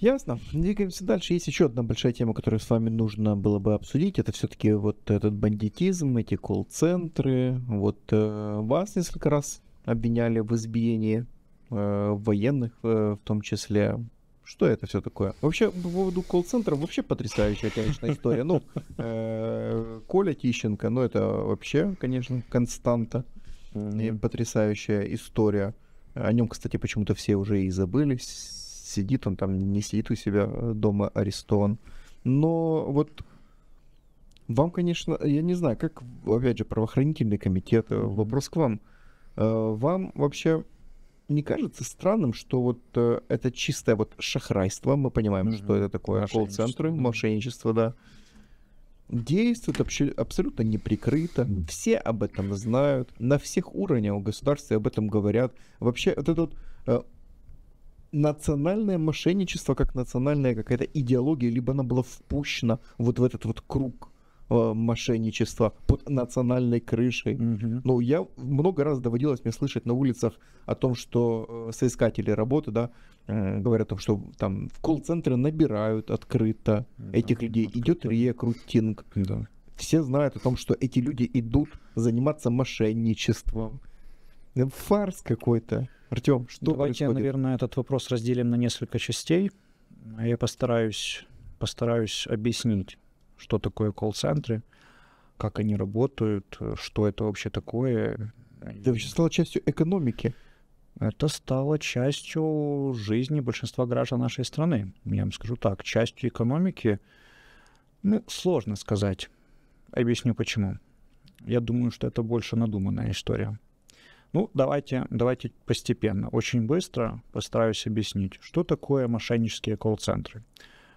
[SPEAKER 1] Ясно. Двигаемся дальше. Есть еще одна большая тема, которую с вами нужно было бы обсудить. Это все-таки вот этот бандитизм, эти колл-центры. Вот э, вас несколько раз обвиняли в избиении э, военных, э, в том числе. Что это все такое? Вообще, по поводу колл-центра, вообще потрясающая, конечно, история. Ну, э, Коля Тищенко, ну это вообще, конечно, константа. Mm-hmm. Потрясающая история. О нем, кстати, почему-то все уже и забылись сидит он там, не сидит у себя э, дома а арестован. Но вот вам, конечно, я не знаю, как, опять же, правоохранительный комитет, э, вопрос к вам. Э, вам вообще не кажется странным, что вот это чистое вот шахрайство, мы понимаем, mm что это такое, колл-центры, мошенничество, да, действует вообще абсолютно неприкрыто, все об этом знают, на всех уровнях в государстве об этом говорят. Вообще, вот этот вот, национальное мошенничество, как национальная какая-то идеология, либо она была впущена вот в этот вот круг э, мошенничества под национальной крышей. Mm-hmm. Ну, я много раз доводилось мне слышать на улицах о том, что э, соискатели работы, да, э, говорят о том, что там в колл-центры набирают открыто mm-hmm. этих людей, открыто. идет рекрутинг. Mm-hmm. Все знают о том, что эти люди идут заниматься мошенничеством Фарс какой-то. Артем, что Давайте, происходит? наверное,
[SPEAKER 2] этот вопрос разделим на несколько частей. А я постараюсь, постараюсь объяснить, что такое колл-центры, как они работают, что это вообще такое. Это вообще стало частью экономики. Это стало частью жизни большинства граждан нашей страны. Я вам скажу так, частью экономики, ну, сложно сказать. Объясню почему. Я думаю, что это больше надуманная история. Ну, давайте, давайте постепенно, очень быстро постараюсь объяснить, что такое мошеннические колл-центры.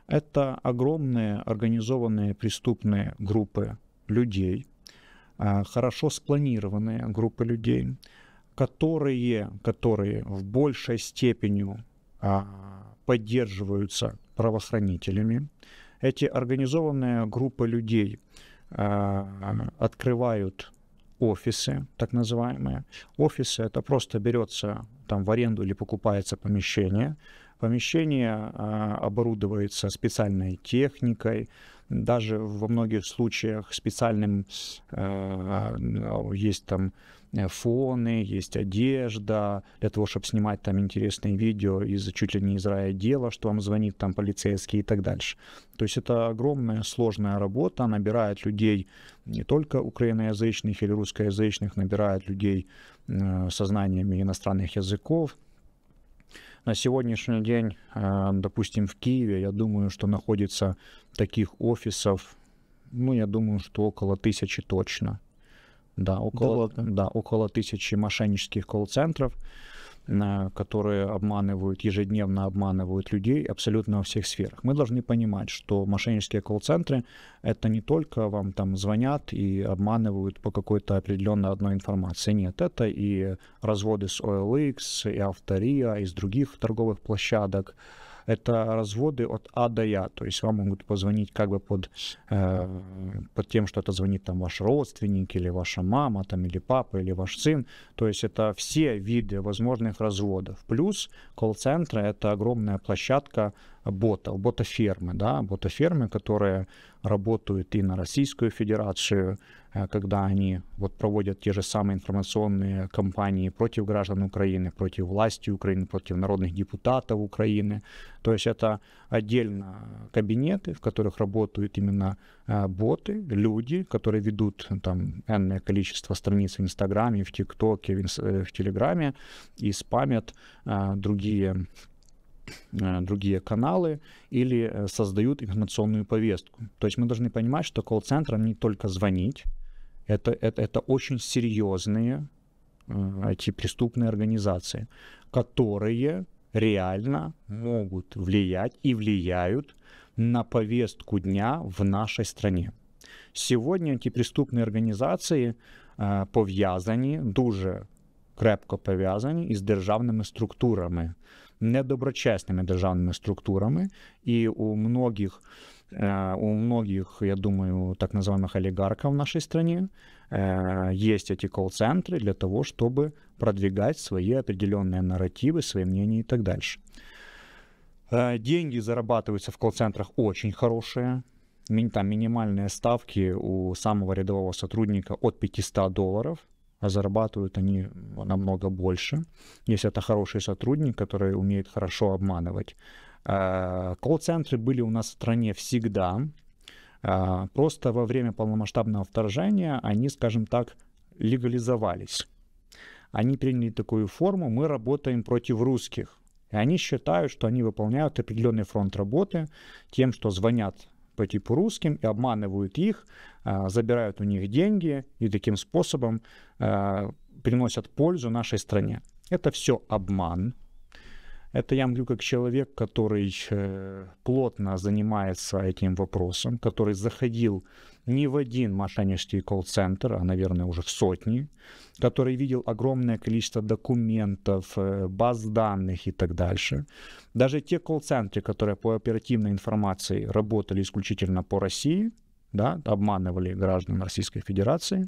[SPEAKER 2] Это огромные организованные преступные группы людей, а, хорошо спланированные группы людей, которые, которые в большей степени а, поддерживаются правоохранителями. Эти организованные группы людей а, открывают офисы, так называемые. Офисы — это просто берется там в аренду или покупается помещение. Помещение э, а, оборудовается специальной техникой, даже во многих случаях специальным э, есть там Э, фоны, есть одежда, для того, чтобы снимать там интересные видео из чуть ли не из рая дела, что вам звонит там полицейский и так дальше. То есть это огромная сложная работа, набирает людей не только украиноязычных или русскоязычных, набирает людей э, со знаниями иностранных языков, на сегодняшний день, э, допустим, в Киеве, я думаю, что находится таких офисов, ну, я думаю, что около тысячи точно. Да, около, да, да, около тысячи мошеннических колл-центров, э, которые обманывают, ежедневно обманывают людей абсолютно во всех сферах. Мы должны понимать, что мошеннические колл-центры — это не только вам там звонят и обманывают по какой-то определенной одной информации. Нет, это и разводы с OLX, и Автория, с других торговых площадок, это разводы от А до Я. То есть вам могут позвонить как бы под, э, под тем, что это звонит там ваш родственник или ваша мама, там, или папа, или ваш сын. То есть это все виды возможных разводов. Плюс колл-центры — это огромная площадка ботов, ботофермы, да, ботофермы, которые работают и на Российскую Федерацию, э, когда они вот проводят те же самые информационные кампании против граждан Украины, против власти Украины, против народных депутатов Украины. То есть это отдельно кабинеты, в которых работают именно э, боты, люди, которые ведут там энное количество страниц в Инстаграме, в ТикТоке, в, э, в Телеграме и спамят другие Э, другие каналы или э, создают информационную повестку. То есть мы должны понимать, что колл-центрам не только звонить, это, это, это очень серьезные э, эти преступные организации, которые реально могут влиять и влияют на повестку дня в нашей стране. Сегодня ті преступні організації е, пов'язані, дуже крепко пов'язані с державними структурами недоброчесними державними структурами, і у многих э, у многих, я думаю, так называемых олигархов в нашей стране э, есть эти колл-центры для того, чтобы продвигать свои определенные нарративы, свои мнения и так дальше. Э, деньги зарабатываются в колл-центрах очень хорошие. Там минимальные ставки у самого рядового сотрудника от 500 долларов – а зарабатывают они намного больше, если это хороший сотрудник, который умеет хорошо обманывать. А, колл-центры были у нас в стране всегда. А, просто во время полномасштабного вторжения они, скажем так, легализовались. Они приняли такую форму, мы работаем против русских. И они считают, что они выполняют определенный фронт работы тем, что звонят по типу русским и обманывают их, а, забирают у них деньги и таким способом а, приносят пользу нашей стране. Это все обман, это я говорю как человек, который э, плотно занимается этим вопросом, который заходил не в один мошеннический колл-центр, а, наверное, уже в сотни, который видел огромное количество документов, э, баз данных и так дальше. Даже те колл-центры, которые по оперативной информации работали исключительно по России, да, обманывали граждан Российской Федерации,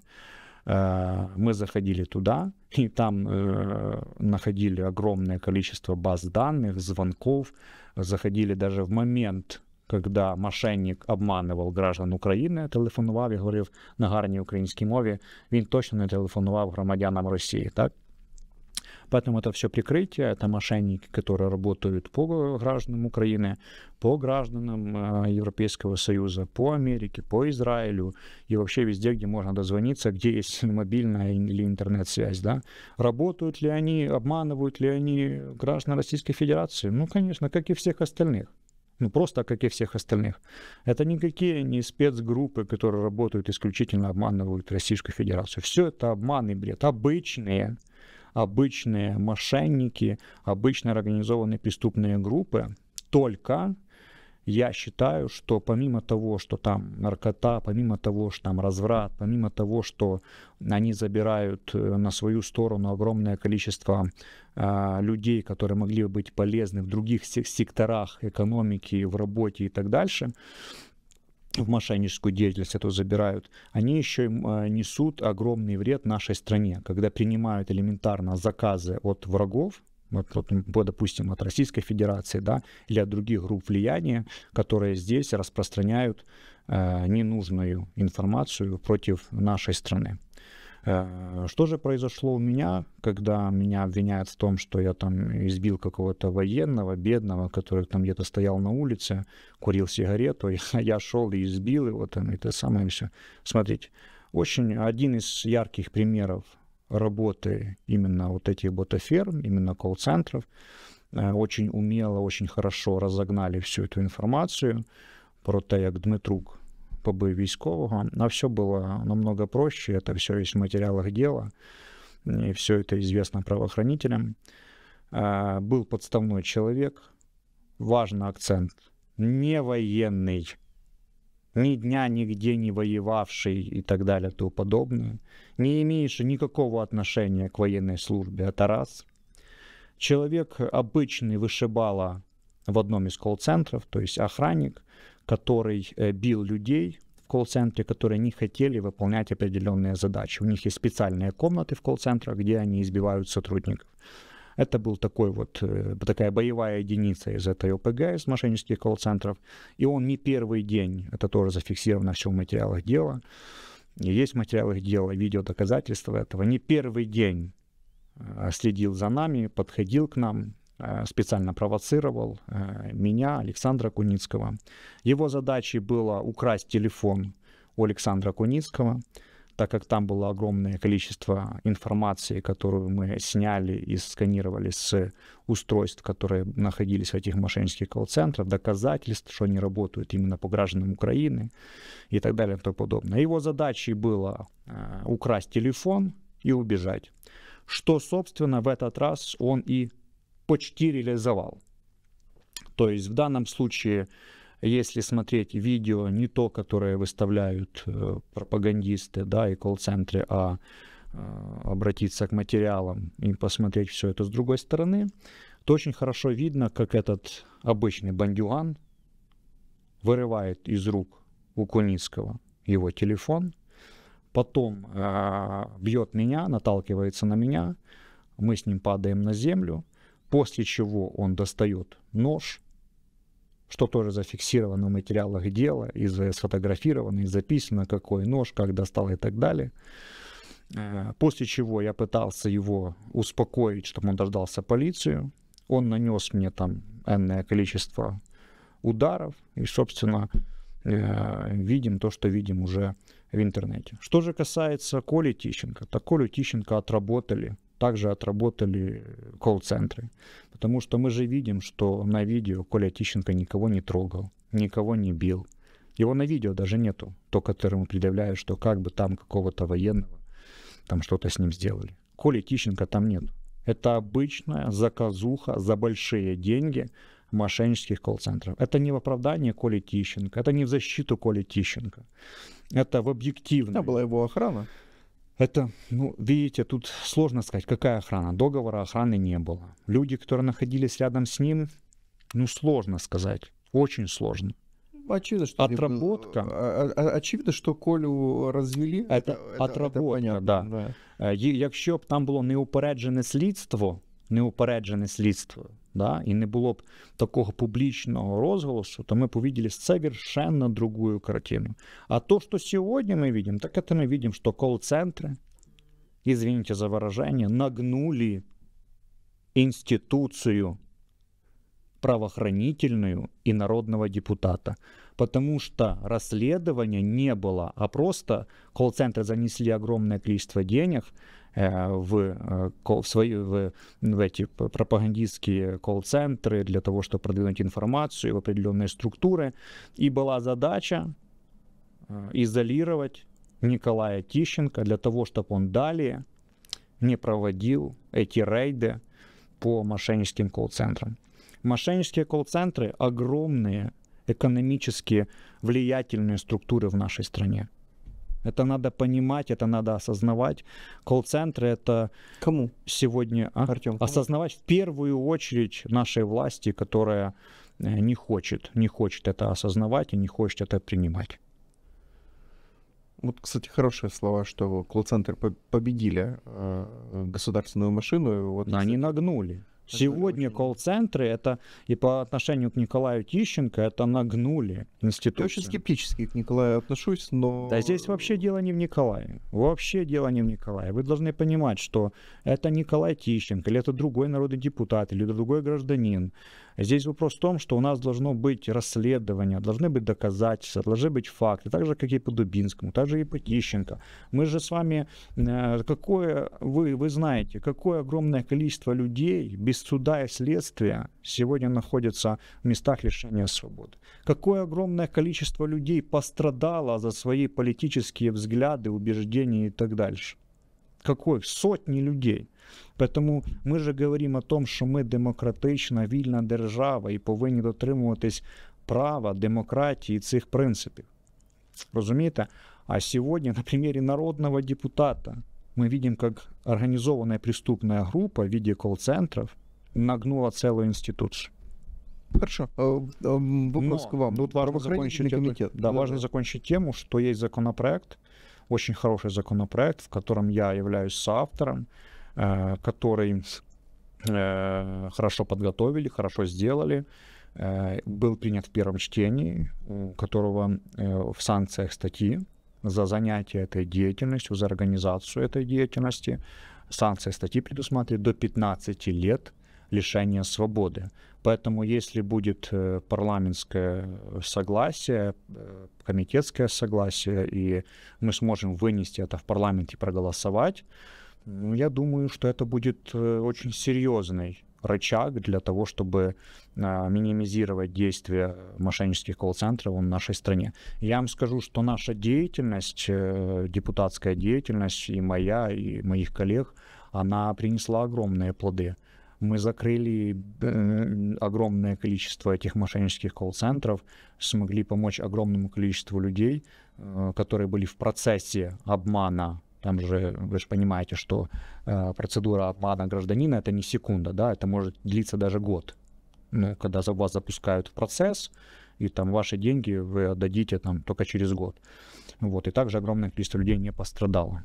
[SPEAKER 2] Э, мы заходили туда, и там э, находили огромное количество баз данных, звонков. Заходили даже в момент, когда мошенник обманував граждан України, телефонував і говорив на гарній українській мові. Він точно не телефонував громадянам Росії, так? Поэтому это все прикрытие, это мошенники, которые работают по гражданам Украины, по гражданам э, Европейского Союза, по Америке, по Израилю и вообще везде, где можно дозвониться, где есть мобильная или интернет-связь, да. Работают ли они, обманывают ли они граждан Российской Федерации? Ну, конечно, как и всех остальных ну просто как и всех остальных. Это никакие не спецгруппы, которые работают исключительно обманывают Российскую Федерацию. Все это обман и бред. Обычные обычные мошенники, обычные организованные преступные группы. Только я считаю, что помимо того, что там наркота, помимо того, что там разврат, помимо того, что они забирают э, на свою сторону огромное количество э, людей, которые могли бы быть полезны в других секторах экономики, в работе и так дальше, в мошенническую деятельность эту забирают, они еще э, несут огромный вред нашей стране, когда принимают элементарно заказы от врагов, вот, вот, допустим, от Российской Федерации, да, или от других групп влияния, которые здесь распространяют э, ненужную информацию против нашей страны. Э, что же произошло у меня, когда меня обвиняют в том, что я там избил какого-то военного, бедного, который там где-то стоял на улице, курил сигарету, я шел и избил его там, это самое все. Смотрите, очень один из ярких примеров работы именно вот этих ботаферм, именно колл-центров, э, очень умело, очень хорошо разогнали всю эту информацию про Таяк Дмитрук ПБ військового. На все было намного проще. Это все есть в материалах дела. И все это известно правоохранителям. А, был подставной человек. Важный акцент. Не военный. Ни дня нигде не воевавший и так далее, тому подобное. Не имеешь никакого отношения к военной службе. Это раз. Человек обычный вышибала в одном из колл-центров, то есть охранник, который э, бил людей в колл-центре, которые не хотели выполнять определенные задачи. У них есть специальные комнаты в колл-центрах, где они избивают сотрудников. Это был такой вот, э, такая боевая единица из этой ОПГ, из мошеннических колл-центров. И он не первый день, это тоже зафиксировано все в материалах дела. Есть в материалах дела видео доказательства этого. Не первый день э, следил за нами, подходил к нам, Э, специально провоцировал э, меня, Александра Куницкого. Его задачей было украсть телефон у Александра Куницкого, так как там было огромное количество информации, которую мы сняли и сканировали с устройств, которые находились в этих мошеннических колл-центрах, доказательств, что они работают именно по гражданам Украины и так далее и тому подобное. Его задачей было э, украсть телефон и убежать, что, собственно, в этот раз он и почти реализовал. То есть в данном случае, если смотреть видео не то, которое выставляют э, пропагандисты да, и колл-центры, а э, обратиться к материалам и посмотреть все это с другой стороны, то очень хорошо видно, как этот обычный бандюган вырывает из рук у Куницкого его телефон, потом э, бьет меня, наталкивается на меня, мы с ним падаем на землю, после чего он достает нож, что тоже зафиксировано в материалах дела, и сфотографировано, и записано, какой нож, как достал и так далее. Э, после чего я пытался его успокоить, чтобы он дождался полицию. Он нанес мне там энное количество ударов, и, собственно, э, видим то, что видим уже в интернете. Что же касается Коли Тищенко, то Колю Тищенко отработали также отработали колл-центры. Потому что мы же видим, что на видео Коля Тищенко никого не трогал, никого не бил. Его на видео даже нету, то, которому предъявляют, что как бы там какого-то военного, там что-то с ним сделали. Коли Тищенко там нет. Это обычная заказуха за большие деньги мошеннических колл-центров. Это не в оправдание Коли Тищенко, это не в защиту Коли Тищенко. Это в
[SPEAKER 1] объективно. Да, была его охрана.
[SPEAKER 2] Это, ну, видите, тут сложно сказать, какая охрана. Договора охраны не было. Люди, которые находились рядом с ним, ну, сложно сказать. Очень сложно.
[SPEAKER 1] Очевидно, что отработка. А, а, а, очевидно, что колю развели. Это, это, отработка, это понятно, да. да. Якщо б там було неупереджене
[SPEAKER 2] слідство, неупереджене слідство, да, і не було б такого публічного розголосу, то мы увидели совершенно другую картину. А то, что сегодня мы видим, так это мы видим, что колл-центры, извините за выражение, нагнули институцию правоохранительную и народного депутата. Потому что расследования не было, а просто колл-центры занесли огромное количество денег, Э, в, э, в свои в, в эти пропагандистские колл-центры для того, чтобы продвинуть информацию в определенные структуры. И была задача э, изолировать Николая Тищенко для того, чтобы он далее не проводил эти рейды по мошенническим колл-центрам. Мошеннические колл-центры огромные экономически влиятельные структуры в нашей стране. Это надо понимать, это надо осознавать. Колл-центры это... Кому? Сегодня... А? Артем. Осознавать в первую очередь нашей власти, которая э, не хочет, не хочет это осознавать и не хочет это принимать. Вот, кстати, хорошие слова, что колл центр победили э, государственную машину. вот, да, кстати... они нагнули. Сегодня колл-центры это и по отношению к Николаю Тищенко это нагнули институты. Я очень скептически к Николаю отношусь, но... Да здесь вообще дело не в Николае. Вообще дело не в Николае. Вы должны понимать, что это Николай Тищенко, или это другой народный депутат, или другой гражданин. Здесь вопрос в том, что у нас должно быть расследование, должны быть доказательства, должны быть факты, так же, как и по Дубинскому, так же и по Тищенко. Мы же с вами, э, какое, вы, вы знаете, какое огромное количество людей без суда и следствия сегодня находятся в местах лишения свободы. Какое огромное количество людей пострадало за свои политические взгляды, убеждения и так дальше. Какое? Сотни людей. Поэтому ми же говоримо о том, що ми демократична, вільна держава і повинні дотримуватись права, демократії цих принципів. Розумієте? А сьогодні, на примере народного депутата, мы видим, как организованная преступная группа в виде колл-центров нагнула целую институцию. Хорошо. Э, э, вопрос Но, важно закончить, тему, что есть законопроект, очень хороший законопроект, в котором я являюсь соавтором. автором Э, который э, хорошо подготовили, хорошо сделали, э, был принят в первом чтении, у которого в санкциях статьи за занятие этой деятельностью, за организацию этой деятельности. Санкция статьи предусматривает до 15 лет лишения свободы. Поэтому если будет парламентское согласие, комитетское согласие, и мы сможем вынести это в парламент и проголосовать, ну, я думаю, что это будет э, очень серьезный рычаг для того, чтобы а, минимизировать действия мошеннических колл-центров в нашей стране. Я вам скажу, что наша деятельность, э, депутатская деятельность и моя, и моих коллег, она принесла огромные плоды. Мы закрыли э, огромное количество этих мошеннических колл-центров, смогли помочь огромному количеству людей, которые были в процессе обмана там же, вы же понимаете, что э, процедура обмана гражданина это не секунда, да, это может длиться даже год. Ну, когда за вас запускают процесс, и там ваши деньги вы отдадите там только через год. Вот, и также огромное количество людей не пострадало.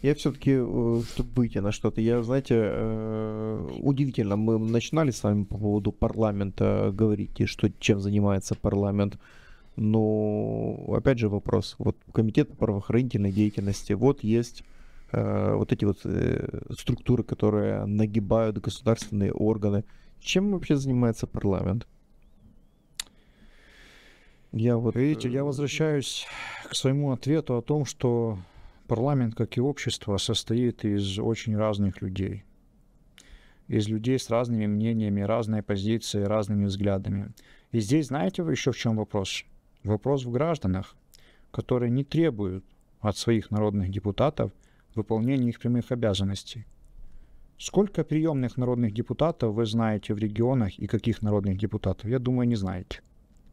[SPEAKER 1] Я все-таки, э, чтобы выйти на что-то, я, знаете, э, удивительно, мы начинали с вами по поводу парламента э, говорить, и что, чем занимается парламент. Но опять же вопрос, вот комитет по правоохранительной деятельности, вот есть э, вот эти вот э, структуры, которые нагибают государственные органы. Чем вообще занимается парламент? Я вот... Э, Видите, я возвращаюсь к своему ответу
[SPEAKER 2] о том, что парламент, как и общество, состоит из очень разных людей. Из людей с разными мнениями, разной позицией, разными взглядами. И здесь, знаете вы еще в чем вопрос? Вопрос в гражданах, которые не требуют от своих народных депутатов выполнения их прямых обязанностей. Сколько приемных народных депутатов вы знаете в регионах и каких народных депутатов? Я думаю, не знаете.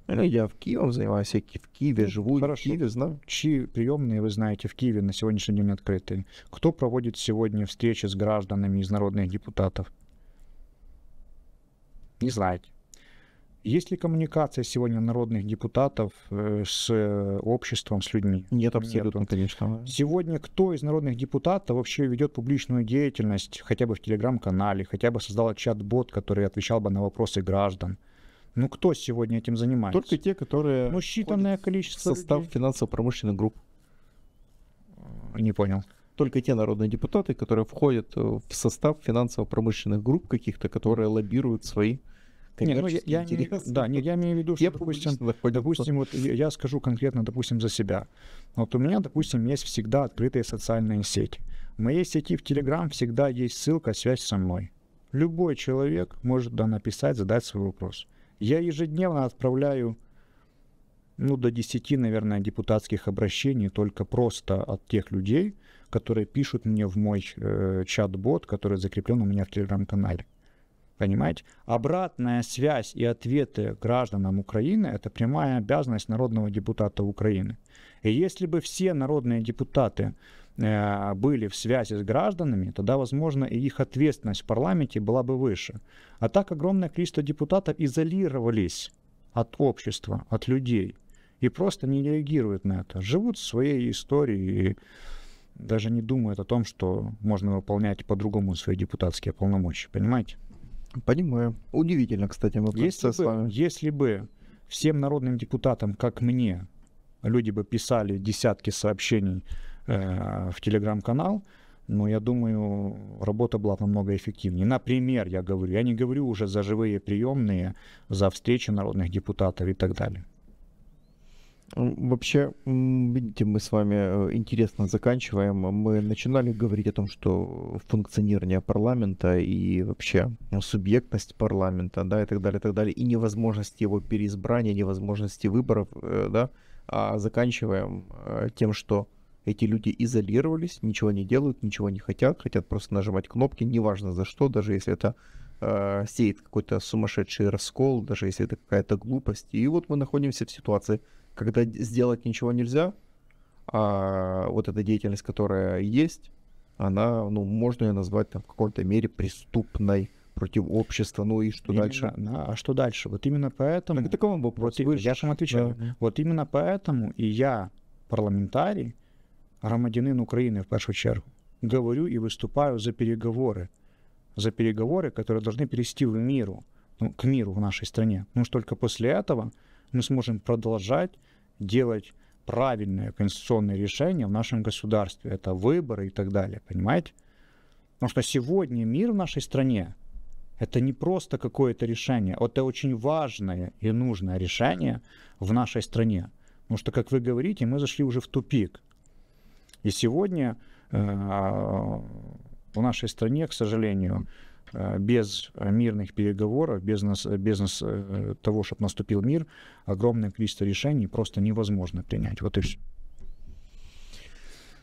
[SPEAKER 2] Ну, я в Киеве занимаюсь, я в Киеве живу, Хорошо. в Киеве знаю. Чьи приемные вы знаете в Киеве на сегодняшний день открыты? Кто проводит сегодня встречи с гражданами из народных депутатов? Не знаете. Есть ли коммуникация сегодня народных депутатов э, с э, обществом, с людьми? Нет, абсолютно, нет. конечно. Сегодня кто из народных депутатов вообще ведет публичную деятельность, хотя бы в телеграм-канале, хотя бы создал чат-бот, который отвечал бы на вопросы граждан? Ну кто
[SPEAKER 1] сегодня этим занимается? Только те, которые... Ну считанное количество... Состав финансово-промышленных групп. Э, не понял только те народные депутаты, которые входят в состав финансово-промышленных групп каких-то, которые лоббируют свои нет, ну, я, я имею, да, нет,
[SPEAKER 2] я имею в виду, что, допустим, допустим, вот я скажу конкретно, допустим, за себя. Вот у меня, допустим, есть всегда открытые социальные сети. В моей сети в Telegram всегда есть ссылка, связь со мной. Любой человек может да, написать, задать свой вопрос. Я ежедневно отправляю ну, до 10, наверное, депутатских обращений только просто от тех людей, которые пишут мне в мой э, чат-бот, который закреплен у меня в телеграм-канале. Понимаете? Обратная связь и ответы гражданам Украины – это прямая обязанность народного депутата Украины. И если бы все народные депутаты э, были в связи с гражданами, тогда, возможно, и их ответственность в парламенте была бы выше. А так огромное количество депутатов изолировались от общества, от людей, и просто не реагируют на это. Живут своей историей и даже не думают о том, что можно выполнять по-другому свои депутатские полномочия, понимаете? Понимаю. Удивительно, кстати, вот если бы, с вами. Если бы всем народным депутатам, как мне, люди бы писали десятки сообщений э, в телеграм-канал, но ну, я думаю, работа была намного эффективнее. Например, я говорю, я не говорю уже за живые приемные, за встречи народных депутатов и так далее.
[SPEAKER 1] Вообще, видите, мы с вами э, интересно заканчиваем. Мы начинали говорить о том, что функционирование парламента и вообще субъектность парламента, да, и так далее, и так далее, и невозможность его переизбрания, невозможности выборов, э, да, а заканчиваем э, тем, что эти люди изолировались, ничего не делают, ничего не хотят, хотят просто нажимать кнопки, неважно за что, даже если это э, сеет какой-то сумасшедший раскол, даже если это какая-то глупость. И вот мы находимся в ситуации, когда сделать ничего нельзя, а вот эта деятельность, которая есть, она, ну, можно ее назвать там в какой-то мере преступной против общества, ну и что именно, дальше? Да, а что дальше? Вот именно поэтому...
[SPEAKER 2] Так, вам вопрос. Вот, я же вам отвечаю. Да. Вот именно поэтому и я, парламентарий, громадянин Украины в первую очередь говорю и выступаю за переговоры. За переговоры, которые должны перейти в миру, ну, к миру в нашей стране. Потому ну что только после этого мы сможем продолжать делать правильные конституционные решения в нашем государстве. Это выборы и так далее, понимаете? Потому что сегодня мир в нашей стране – это не просто какое-то решение, это очень важное и нужное решение в нашей стране. Потому что, как вы говорите, мы зашли уже в тупик. И сегодня э, а, в нашей стране, к сожалению, Э, без э, мирных переговоров, без, нас, э, без нас, того, чтобы наступил мир, огромное количество решений просто невозможно принять. Вот и все.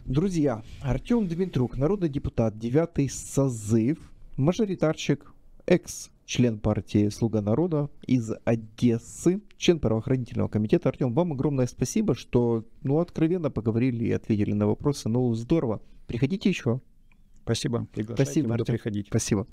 [SPEAKER 1] Друзья, Артем Дмитрук, народный депутат, девятый созыв, мажоритарщик, экс-член партии «Слуга народа» из Одессы, член правоохранительного комитета. Артем, вам огромное спасибо, что, ну, откровенно поговорили и ответили на вопросы. Ну, здорово. Приходите еще. Спасибо. Приглашайте, Спасибо, буду Артем. приходить. Спасибо.